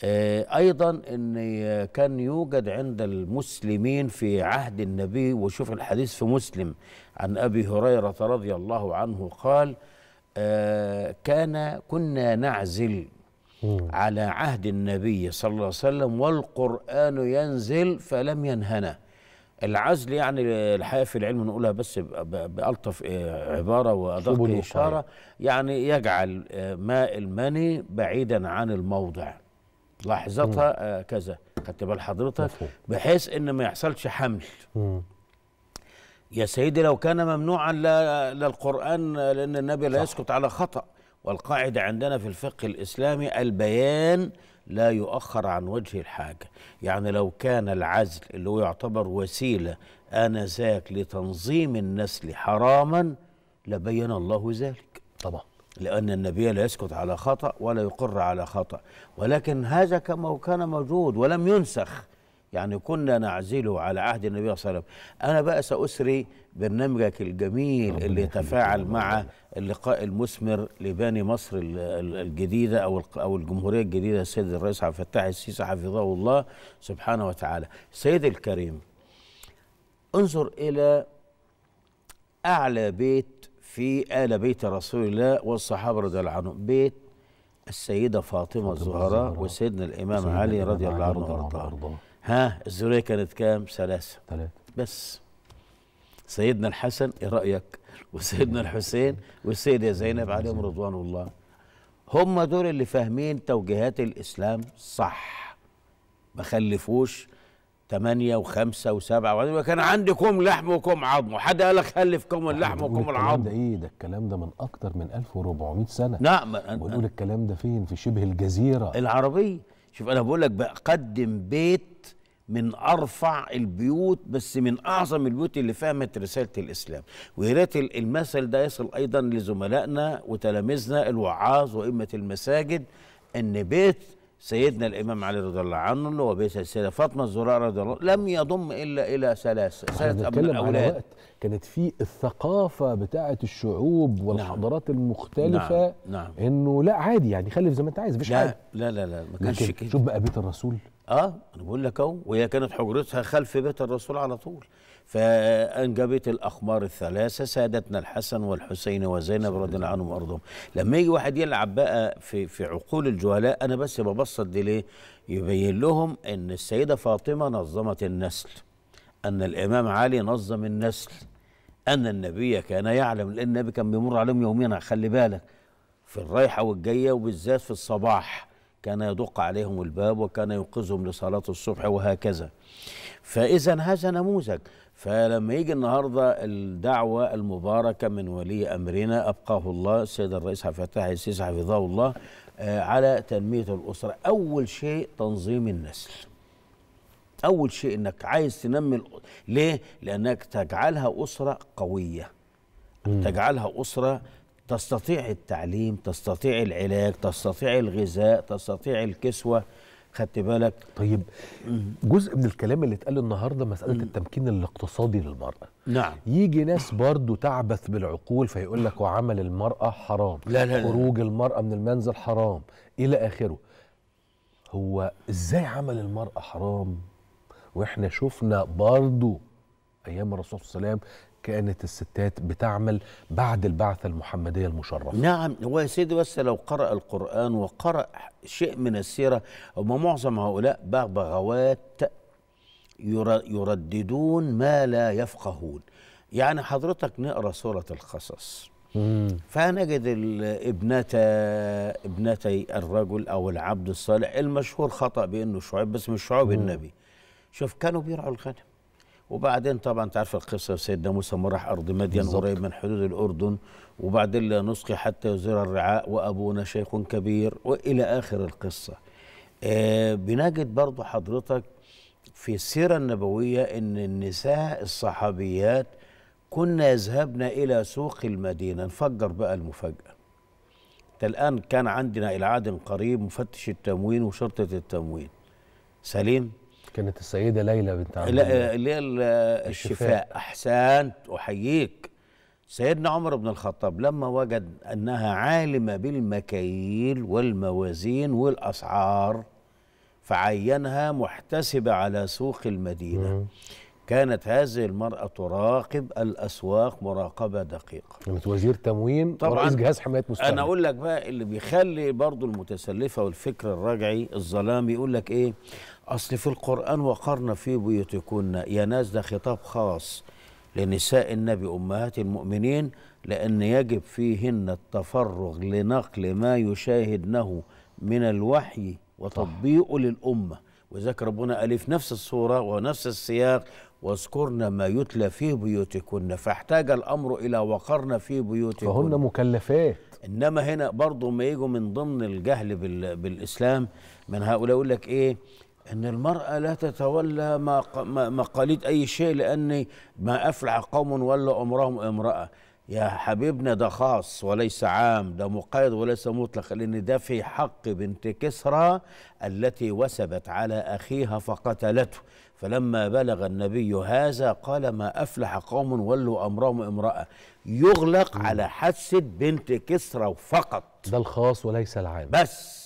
آه، ايضا ان كان يوجد عند المسلمين في عهد النبي وشوف الحديث في مسلم عن ابي هريره رضي الله عنه قال آه، كان كنا نعزل على عهد النبي صلى الله عليه وسلم والقران ينزل فلم ينهنا العزل يعني الحقيقه في العلم نقولها بس بالطف آه، عباره وادق اشاره يعني يجعل ماء المني بعيدا عن الموضع لحظتها آه، كذا خدت بال حضرتك بحيث ان ما يحصلش حمل مم. يا سيدي لو كان ممنوعا للقرآن لأن النبي لا يسكت على خطأ والقاعدة عندنا في الفقه الإسلامي البيان لا يؤخر عن وجه الحاجة يعني لو كان العزل اللي هو يعتبر وسيلة آنذاك لتنظيم النسل حراما لبين الله ذلك طبعا لأن النبي لا يسكت على خطأ ولا يقر على خطأ ولكن هذا كما كان موجود ولم ينسخ يعني كنا نعزله على عهد النبي صلى الله عليه وسلم أنا بقى سأسري برنامجك الجميل اللي تفاعل مع اللقاء المثمر لباني مصر الجديدة أو أو الجمهورية الجديدة السيد الرئيس عبد الفتاح السيسي حفظه الله سبحانه وتعالى سيد الكريم انظر إلى أعلى بيت في آل بيت رسول الله والصحابة رضي الله عنهم بيت السيدة فاطمة الزهراء وسيدنا الإمام علي رضي الله عنه وأرضاه ها الزرية كانت كام؟ ثلاثة ثلاثة بس سيدنا الحسن إيه رأيك؟ وسيدنا الحسين والسيدة زينب عليهم رضوان الله هم دول اللي فاهمين توجيهات الإسلام صح ما خلفوش ثمانية وخمسة وسبعة وبعدين كان لحم وكم عظم حد قال لك خلفكم اللحمكم العظم ده ايه ده الكلام ده من اكتر من 1400 سنة نعم بنقول الكلام ده فين في شبه الجزيرة العربية شوف انا بقول لك بقدم بيت من ارفع البيوت بس من اعظم البيوت اللي فهمت رساله الاسلام ويا ريت المثل ده يصل ايضا لزملائنا وتلاميذنا الوعاظ وائمه المساجد ان بيت سيدنا الإمام علي رضي الله عنه بيت السيدة فاطمة الزهراء رضي الله لم يضم إلا إلى ثلاث ثلاث من الأولاد كانت في الثقافة بتاعة الشعوب نعم. والحضارات نعم. المختلفة نعم. نعم. إنه لا عادي يعني خلف زي ما أنت عايز مفيش حاجة لا لا لا ما كانش كده شوف بقى بيت الرسول اه انا بقول لك اهو وهي كانت حجرتها خلف بيت الرسول على طول فانجبت الاخبار الثلاثه سادتنا الحسن والحسين وزينب رضي الله عنهم وارضهم لما يجي واحد يلعب بقى في في عقول الجهلاء انا بس ببسط دي ليه يبين لهم ان السيده فاطمه نظمت النسل ان الامام علي نظم النسل ان النبي كان يعلم لان النبي كان بيمر عليهم يوميا خلي بالك في الرايحه والجايه وبالذات في الصباح كان يدق عليهم الباب وكان ينقذهم لصلاه الصبح وهكذا فاذا هذا نموذج فلما يجي النهارده الدعوه المباركه من ولي امرنا ابقاه الله السيد الرئيس عبد الفتاح السيسي حفظه الله آه، على تنميه الاسره اول شيء تنظيم النسل اول شيء انك عايز تنمي ليه لانك تجعلها اسره قويه م. تجعلها اسره تستطيع التعليم تستطيع العلاج تستطيع الغذاء تستطيع الكسوه خدت بالك طيب جزء من الكلام اللي اتقال النهارده مساله التمكين الاقتصادي للمراه نعم يجي ناس برضو تعبث بالعقول فيقول لك وعمل المراه حرام لا لا لا خروج المراه من المنزل حرام الى اخره هو ازاي عمل المراه حرام واحنا شفنا برضو ايام الرسول صلى الله عليه وسلم كانت الستات بتعمل بعد البعثه المحمديه المشرفه نعم هو يا سيدي بس لو قرا القران وقرا شيء من السيره هم معظم هؤلاء بغبغاوات يرددون ما لا يفقهون يعني حضرتك نقرا سوره القصص فنجد ابنتا ابنتي الرجل او العبد الصالح المشهور خطا بانه شعيب بس مش شعيب النبي شوف كانوا بيرعوا الغنم وبعدين طبعا انت عارف القصه سيدنا موسى مرح ارض مدين قريب من حدود الاردن وبعدين لا نسقي حتى يزور الرعاء وابونا شيخ كبير والى اخر القصه. آه بنجد برضو حضرتك في السيره النبويه ان النساء الصحابيات كنا يذهبن الى سوق المدينه نفجر بقى المفاجاه. الان كان عندنا العادل قريب مفتش التموين وشرطه التموين. سليم؟ كانت السيده ليلى بنت عبد الله اللي هي الشفاء احسنت احييك سيدنا عمر بن الخطاب لما وجد انها عالمه بالمكاييل والموازين والاسعار فعينها محتسبه على سوق المدينه مم. كانت هذه المرأة تراقب الأسواق مراقبة دقيقة كانت وزير تموين طبعا ورئيس جهاز حماية مستقبل أنا أقول لك بقى اللي بيخلي برضو المتسلفة والفكر الرجعي الظلام يقول لك إيه أصل في القرآن وقرن في بيوتكن يا ناس ده خطاب خاص لنساء النبي أمهات المؤمنين لأن يجب فيهن التفرغ لنقل ما يشاهدنه من الوحي وتطبيقه للأمة وذاك ربنا قال في نفس الصورة ونفس السياق واذكرن ما يتلى في بيوتكن فاحتاج الأمر إلى وقرن في بيوتكن فهن مكلفات إنما هنا برضه ما يجوا من ضمن الجهل بالإسلام من هؤلاء يقول لك إيه ان المراه لا تتولى مقاليد اي شيء لان ما افلح قوم ولا امرهم امراه يا حبيبنا ده خاص وليس عام ده مقيد وليس مطلق لان ده في حق بنت كسرى التي وسبت على اخيها فقتلته فلما بلغ النبي هذا قال ما افلح قوم ولوا امرهم امراه يغلق على حادثه بنت كسرى فقط ده الخاص وليس العام بس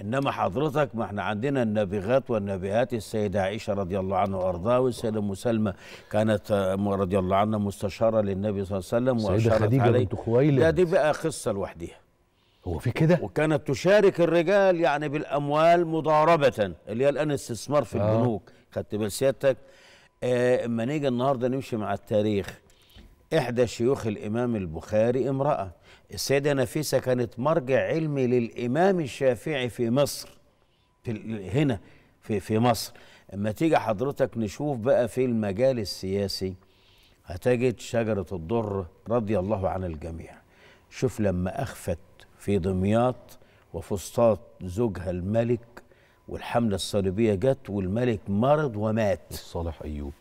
انما حضرتك ما احنا عندنا النابغات والنبيات السيده عائشه رضي الله عنها وارضاها والسيده ام سلمى كانت آه، رضي الله عنها مستشاره للنبي صلى الله عليه وسلم واشارت خديجة عليه بنت خويلد دي بقى قصه لوحدها هو في كده وكانت تشارك الرجال يعني بالاموال مضاربه اللي هي الان استثمار في آه. البنوك خدت بال سيادتك آه اما نيجي النهارده نمشي مع التاريخ احدى شيوخ الامام البخاري امراه السيدة نفيسة كانت مرجع علمي للإمام الشافعي في مصر في هنا في, في مصر اما تيجي حضرتك نشوف بقى في المجال السياسي هتجد شجرة الضر رضي الله عن الجميع شوف لما أخفت في دمياط وفسطاط زوجها الملك والحملة الصليبية جت والملك مرض ومات صالح أيوب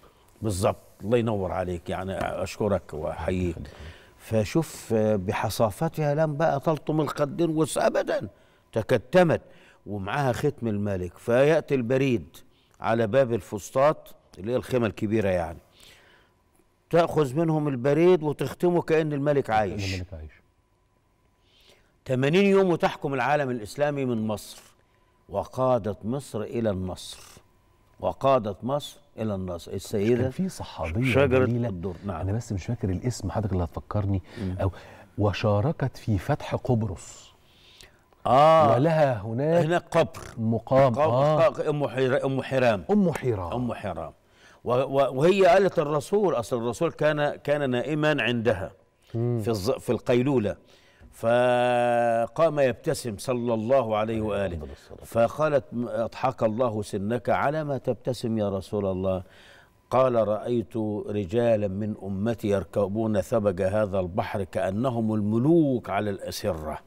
بالظبط الله ينور عليك يعني أشكرك وأحييك فشوف آه، بحصافتها لم بقى تلطم وس ابدا تكتمت ومعاها ختم الملك فياتي البريد على باب الفسطاط اللي هي الخيمه الكبيره يعني تاخذ منهم البريد وتختمه كان الملك عايش الملك عايش 80 يوم وتحكم العالم الاسلامي من مصر وقادت مصر الى النصر وقادت مصر الى النصر السيده كان في صحابيه شجره الدر نعم. انا بس مش فاكر الاسم حضرتك اللي هتفكرني او وشاركت في فتح قبرص اه ولها هناك هناك قبر مقام قبر آه. آه. ام ام حرام ام حرام ام حرام وهي قالت الرسول اصل الرسول كان كان نائما عندها في في القيلوله فقام يبتسم صلى الله عليه وآله فقالت أضحك الله سنك على ما تبتسم يا رسول الله قال رأيت رجالا من أمتي يركبون ثبج هذا البحر كأنهم الملوك على الأسرة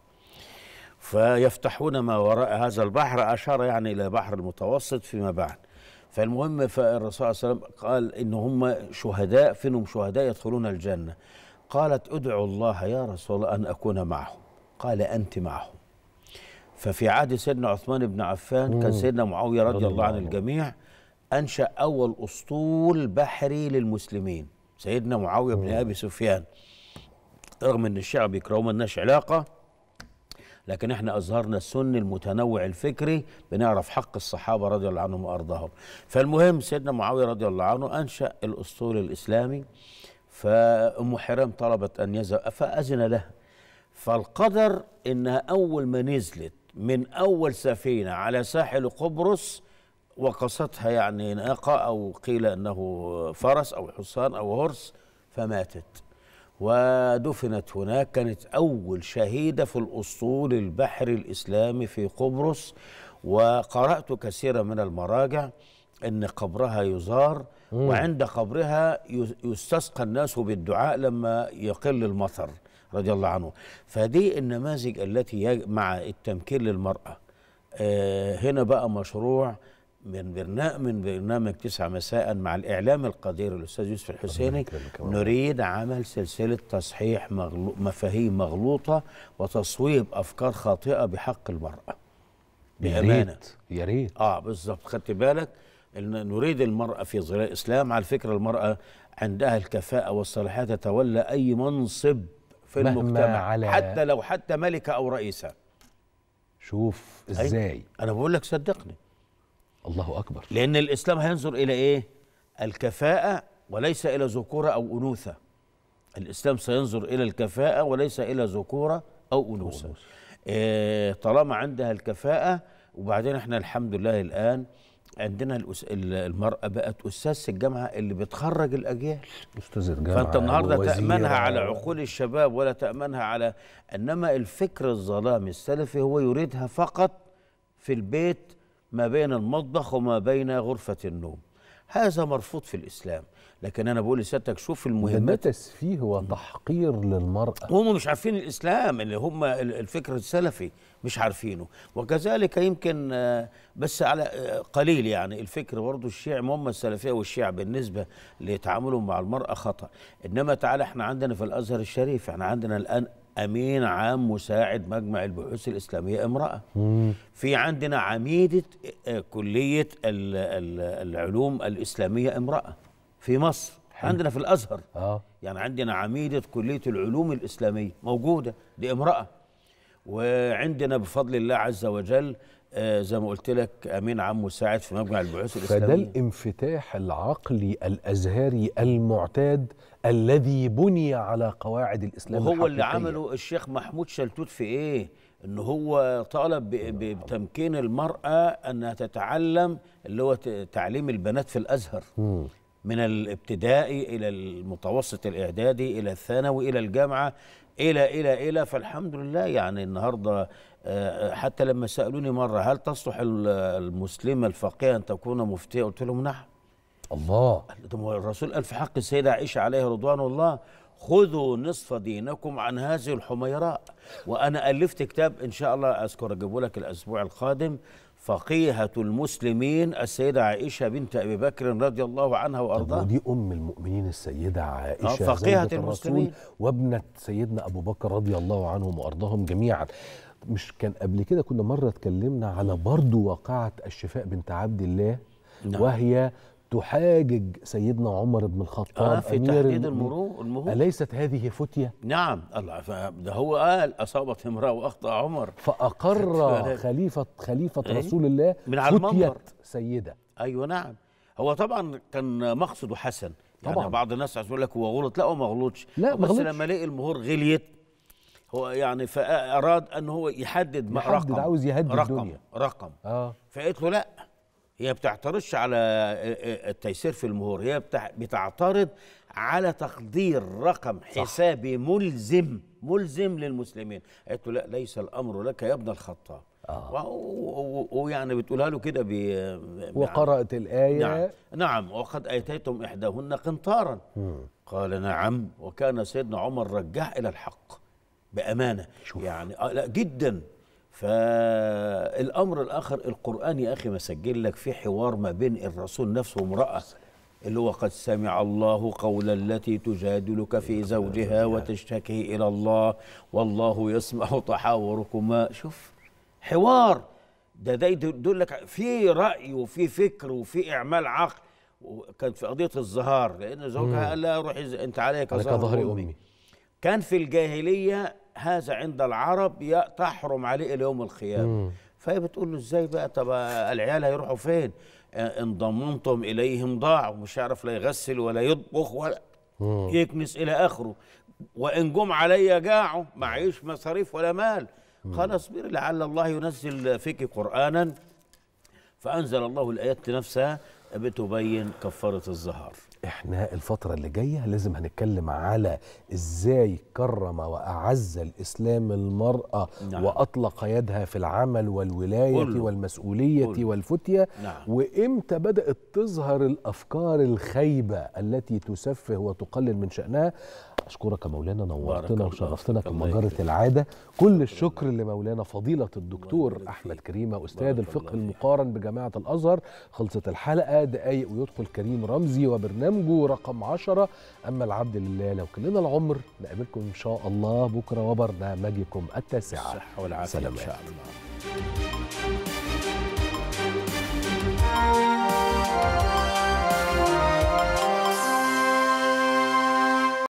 فيفتحون ما وراء هذا البحر أشار يعني إلى بحر المتوسط فيما بعد فالمهم فالرسول صلى الله عليه وسلم قال إن هم شهداء فينهم شهداء يدخلون الجنة قالت ادعو الله يا رسول الله أن أكون معه قال أنت معه ففي عهد سيدنا عثمان بن عفان كان سيدنا معاوية رضي الله عن الجميع أنشأ أول أسطول بحري للمسلمين سيدنا معاوية بن أبي سفيان رغم أن الشعب بيكرهه مالناش علاقة لكن احنا أظهرنا السن المتنوع الفكري بنعرف حق الصحابة رضي الله عنهم وأرضاهم فالمهم سيدنا معاوية رضي الله عنه أنشأ الأسطول الإسلامي فأم حرام طلبت أن يذهب فأذن لها فالقدر إنها أول ما نزلت من أول سفينة على ساحل قبرص وقصتها يعني ناقة أو قيل أنه فرس أو حصان أو هرس فماتت ودفنت هناك كانت أول شهيدة في الأسطول البحري الإسلامي في قبرص وقرأت كثيرا من المراجع أن قبرها يزار وعند قبرها يستسقى الناس بالدعاء لما يقل المطر رضي الله عنه فدي النماذج التي مع التمكين للمرأة آه، هنا بقى مشروع من برنامج من برنامج تسعة مساء مع الإعلام القدير الأستاذ يوسف الحسيني نريد عمل سلسلة تصحيح مغلو مفاهيم مغلوطة وتصويب أفكار خاطئة بحق المرأة بأمانة يا ريت اه بالظبط خدت بالك إن نريد المرأة في ظل الإسلام على فكرة المرأة عندها الكفاءة والصلاحيات تتولى أي منصب في المجتمع على حتى لو حتى ملكة أو رئيسة شوف إزاي أنا بقول لك صدقني الله أكبر لأن الإسلام هينظر إلى إيه الكفاءة وليس إلى ذكورة أو أنوثة الإسلام سينظر إلى الكفاءة وليس إلى ذكورة أو أنوثة إيه طالما عندها الكفاءة وبعدين احنا الحمد لله الآن عندنا الأس... المرأة بقت استاذ الجامعة اللي بتخرج الأجيال أستاذ الجامعة فأنت النهاردة تأمنها على عقول الشباب ولا تأمنها على إنما الفكر الظلامي السلفي هو يريدها فقط في البيت ما بين المطبخ وما بين غرفة النوم هذا مرفوض في الإسلام لكن انا بقول لسيادتك شوف المهمات ده تسفيه وتحقير للمراه هم مش عارفين الاسلام اللي هم الفكر السلفي مش عارفينه وكذلك يمكن آه، بس على آه، قليل يعني الفكر برضه الشيعي هم السلفيه والشيعه بالنسبه لتعاملهم مع المراه خطا انما تعالى احنا عندنا في الازهر الشريف احنا عندنا الان امين عام مساعد مجمع البحوث الاسلاميه امراه مم. في عندنا عميده آه، كليه العلوم الاسلاميه امراه في مصر حلو. عندنا في الازهر اه يعني عندنا عميده كليه العلوم الاسلاميه موجوده دي امراه وعندنا بفضل الله عز وجل آه زي ما قلت لك امين عم مساعد في مجمع البحوث الاسلاميه فده الانفتاح العقلي الازهري المعتاد الذي بني على قواعد الاسلام وهو اللي عمله الشيخ محمود شلتوت في ايه ان هو طالب بتمكين المراه انها تتعلم اللي هو تعليم البنات في الازهر من الابتدائي الى المتوسط الاعدادي الى الثانوي الى الجامعه الى الى الى فالحمد لله يعني النهارده آه، حتى لما سالوني مره هل تصلح المسلمه الفقيه ان تكون مفتيه قلت لهم نعم الله الرسول قال في حق السيده عائشه عليها رضوان الله خذوا نصف دينكم عن هذه الحميراء وانا الفت كتاب ان شاء الله اذكر اجيبه لك الاسبوع القادم فقيهة المسلمين السيدة عائشة بنت أبي بكر رضي الله عنها وأرضاها ودي أم المؤمنين السيدة آه، عائشة فقيهة المسلمين وابنة سيدنا أبو بكر رضي الله عنهم وأرضاهم جميعا مش كان قبل كده كنا مرة اتكلمنا على برضو واقعة الشفاء بنت عبد الله نعم. وهي تحاجج سيدنا عمر بن الخطاب آه في تحديد المرور المهور أليست هذه فتية؟ نعم الله ده هو قال أصابت امرأة وأخطأ عمر فأقر خليفة خليفة ايه؟ رسول الله من على فتية سيدة أيوة نعم هو طبعا كان مقصده حسن يعني طبعا بعض الناس يقول لك هو غلط لا هو ما غلطش لا بس لما لقي المهور غليت هو يعني فأراد أن هو يحدد, يحدد رقم عاوز يهدد رقم الدنيا رقم اه فقالت له لا هي بتعترضش على آه، آه، التيسير في المهور هي بتعترض على تقدير رقم حسابي صح. ملزم ملزم للمسلمين قالت له لا ليس الامر لك يا ابن الخطاب آه. ويعني بتقولها له كده وقرأت الآية نعم, نعم وقد آتيتم إحداهن قنطارا قال نعم وكان سيدنا عمر رجع إلى الحق بأمانة شوف. يعني آه لا جدا فالامر الاخر القران يا اخي مسجل لك في حوار ما بين الرسول نفسه وامراه اللي هو قد سمع الله قول التي تجادلك في زوجها وتشتكي الى الله والله يسمع تحاوركما شوف حوار ده ده يدل لك في راي وفي فكر وفي اعمال عقل وكانت في قضيه الزهار لان زوجها قال لها روحي انت عليك ظهر امي كان في الجاهليه هذا عند العرب تحرم عليه اليوم القيامه فهي بتقول له ازاي بقى طب العيال هيروحوا فين آه، ان ضمنتم اليهم ضاعوا مش هيعرف لا يغسل ولا يطبخ ولا يكنس الى اخره وان جم علي جاعوا معيش مصاريف ولا مال قال اصبري لعل الله ينزل فيك قرانا فانزل الله الايات نفسها بتبين كفاره الزهار احنا الفترة اللي جاية لازم هنتكلم على ازاي كرم وأعز الإسلام المرأة نعم. وأطلق يدها في العمل والولاية قوله. والمسؤولية قوله. والفتية نعم. وإمتى بدأت تظهر الأفكار الخيبة التي تسفه وتقلل من شأنها اشكرك يا مولانا نورتنا وشرفتنا مجره العاده كل الشكر لمولانا فضيله الدكتور احمد كريمه استاذ الفقه المقارن بجامعه الازهر خلصت الحلقه دقايق ويدخل كريم رمزي وبرنامجه رقم 10 اما العبد لله لو كلنا العمر نقابلكم ان شاء الله بكره وبرنامجكم التاسعه الصحه والعافيه ان شاء الله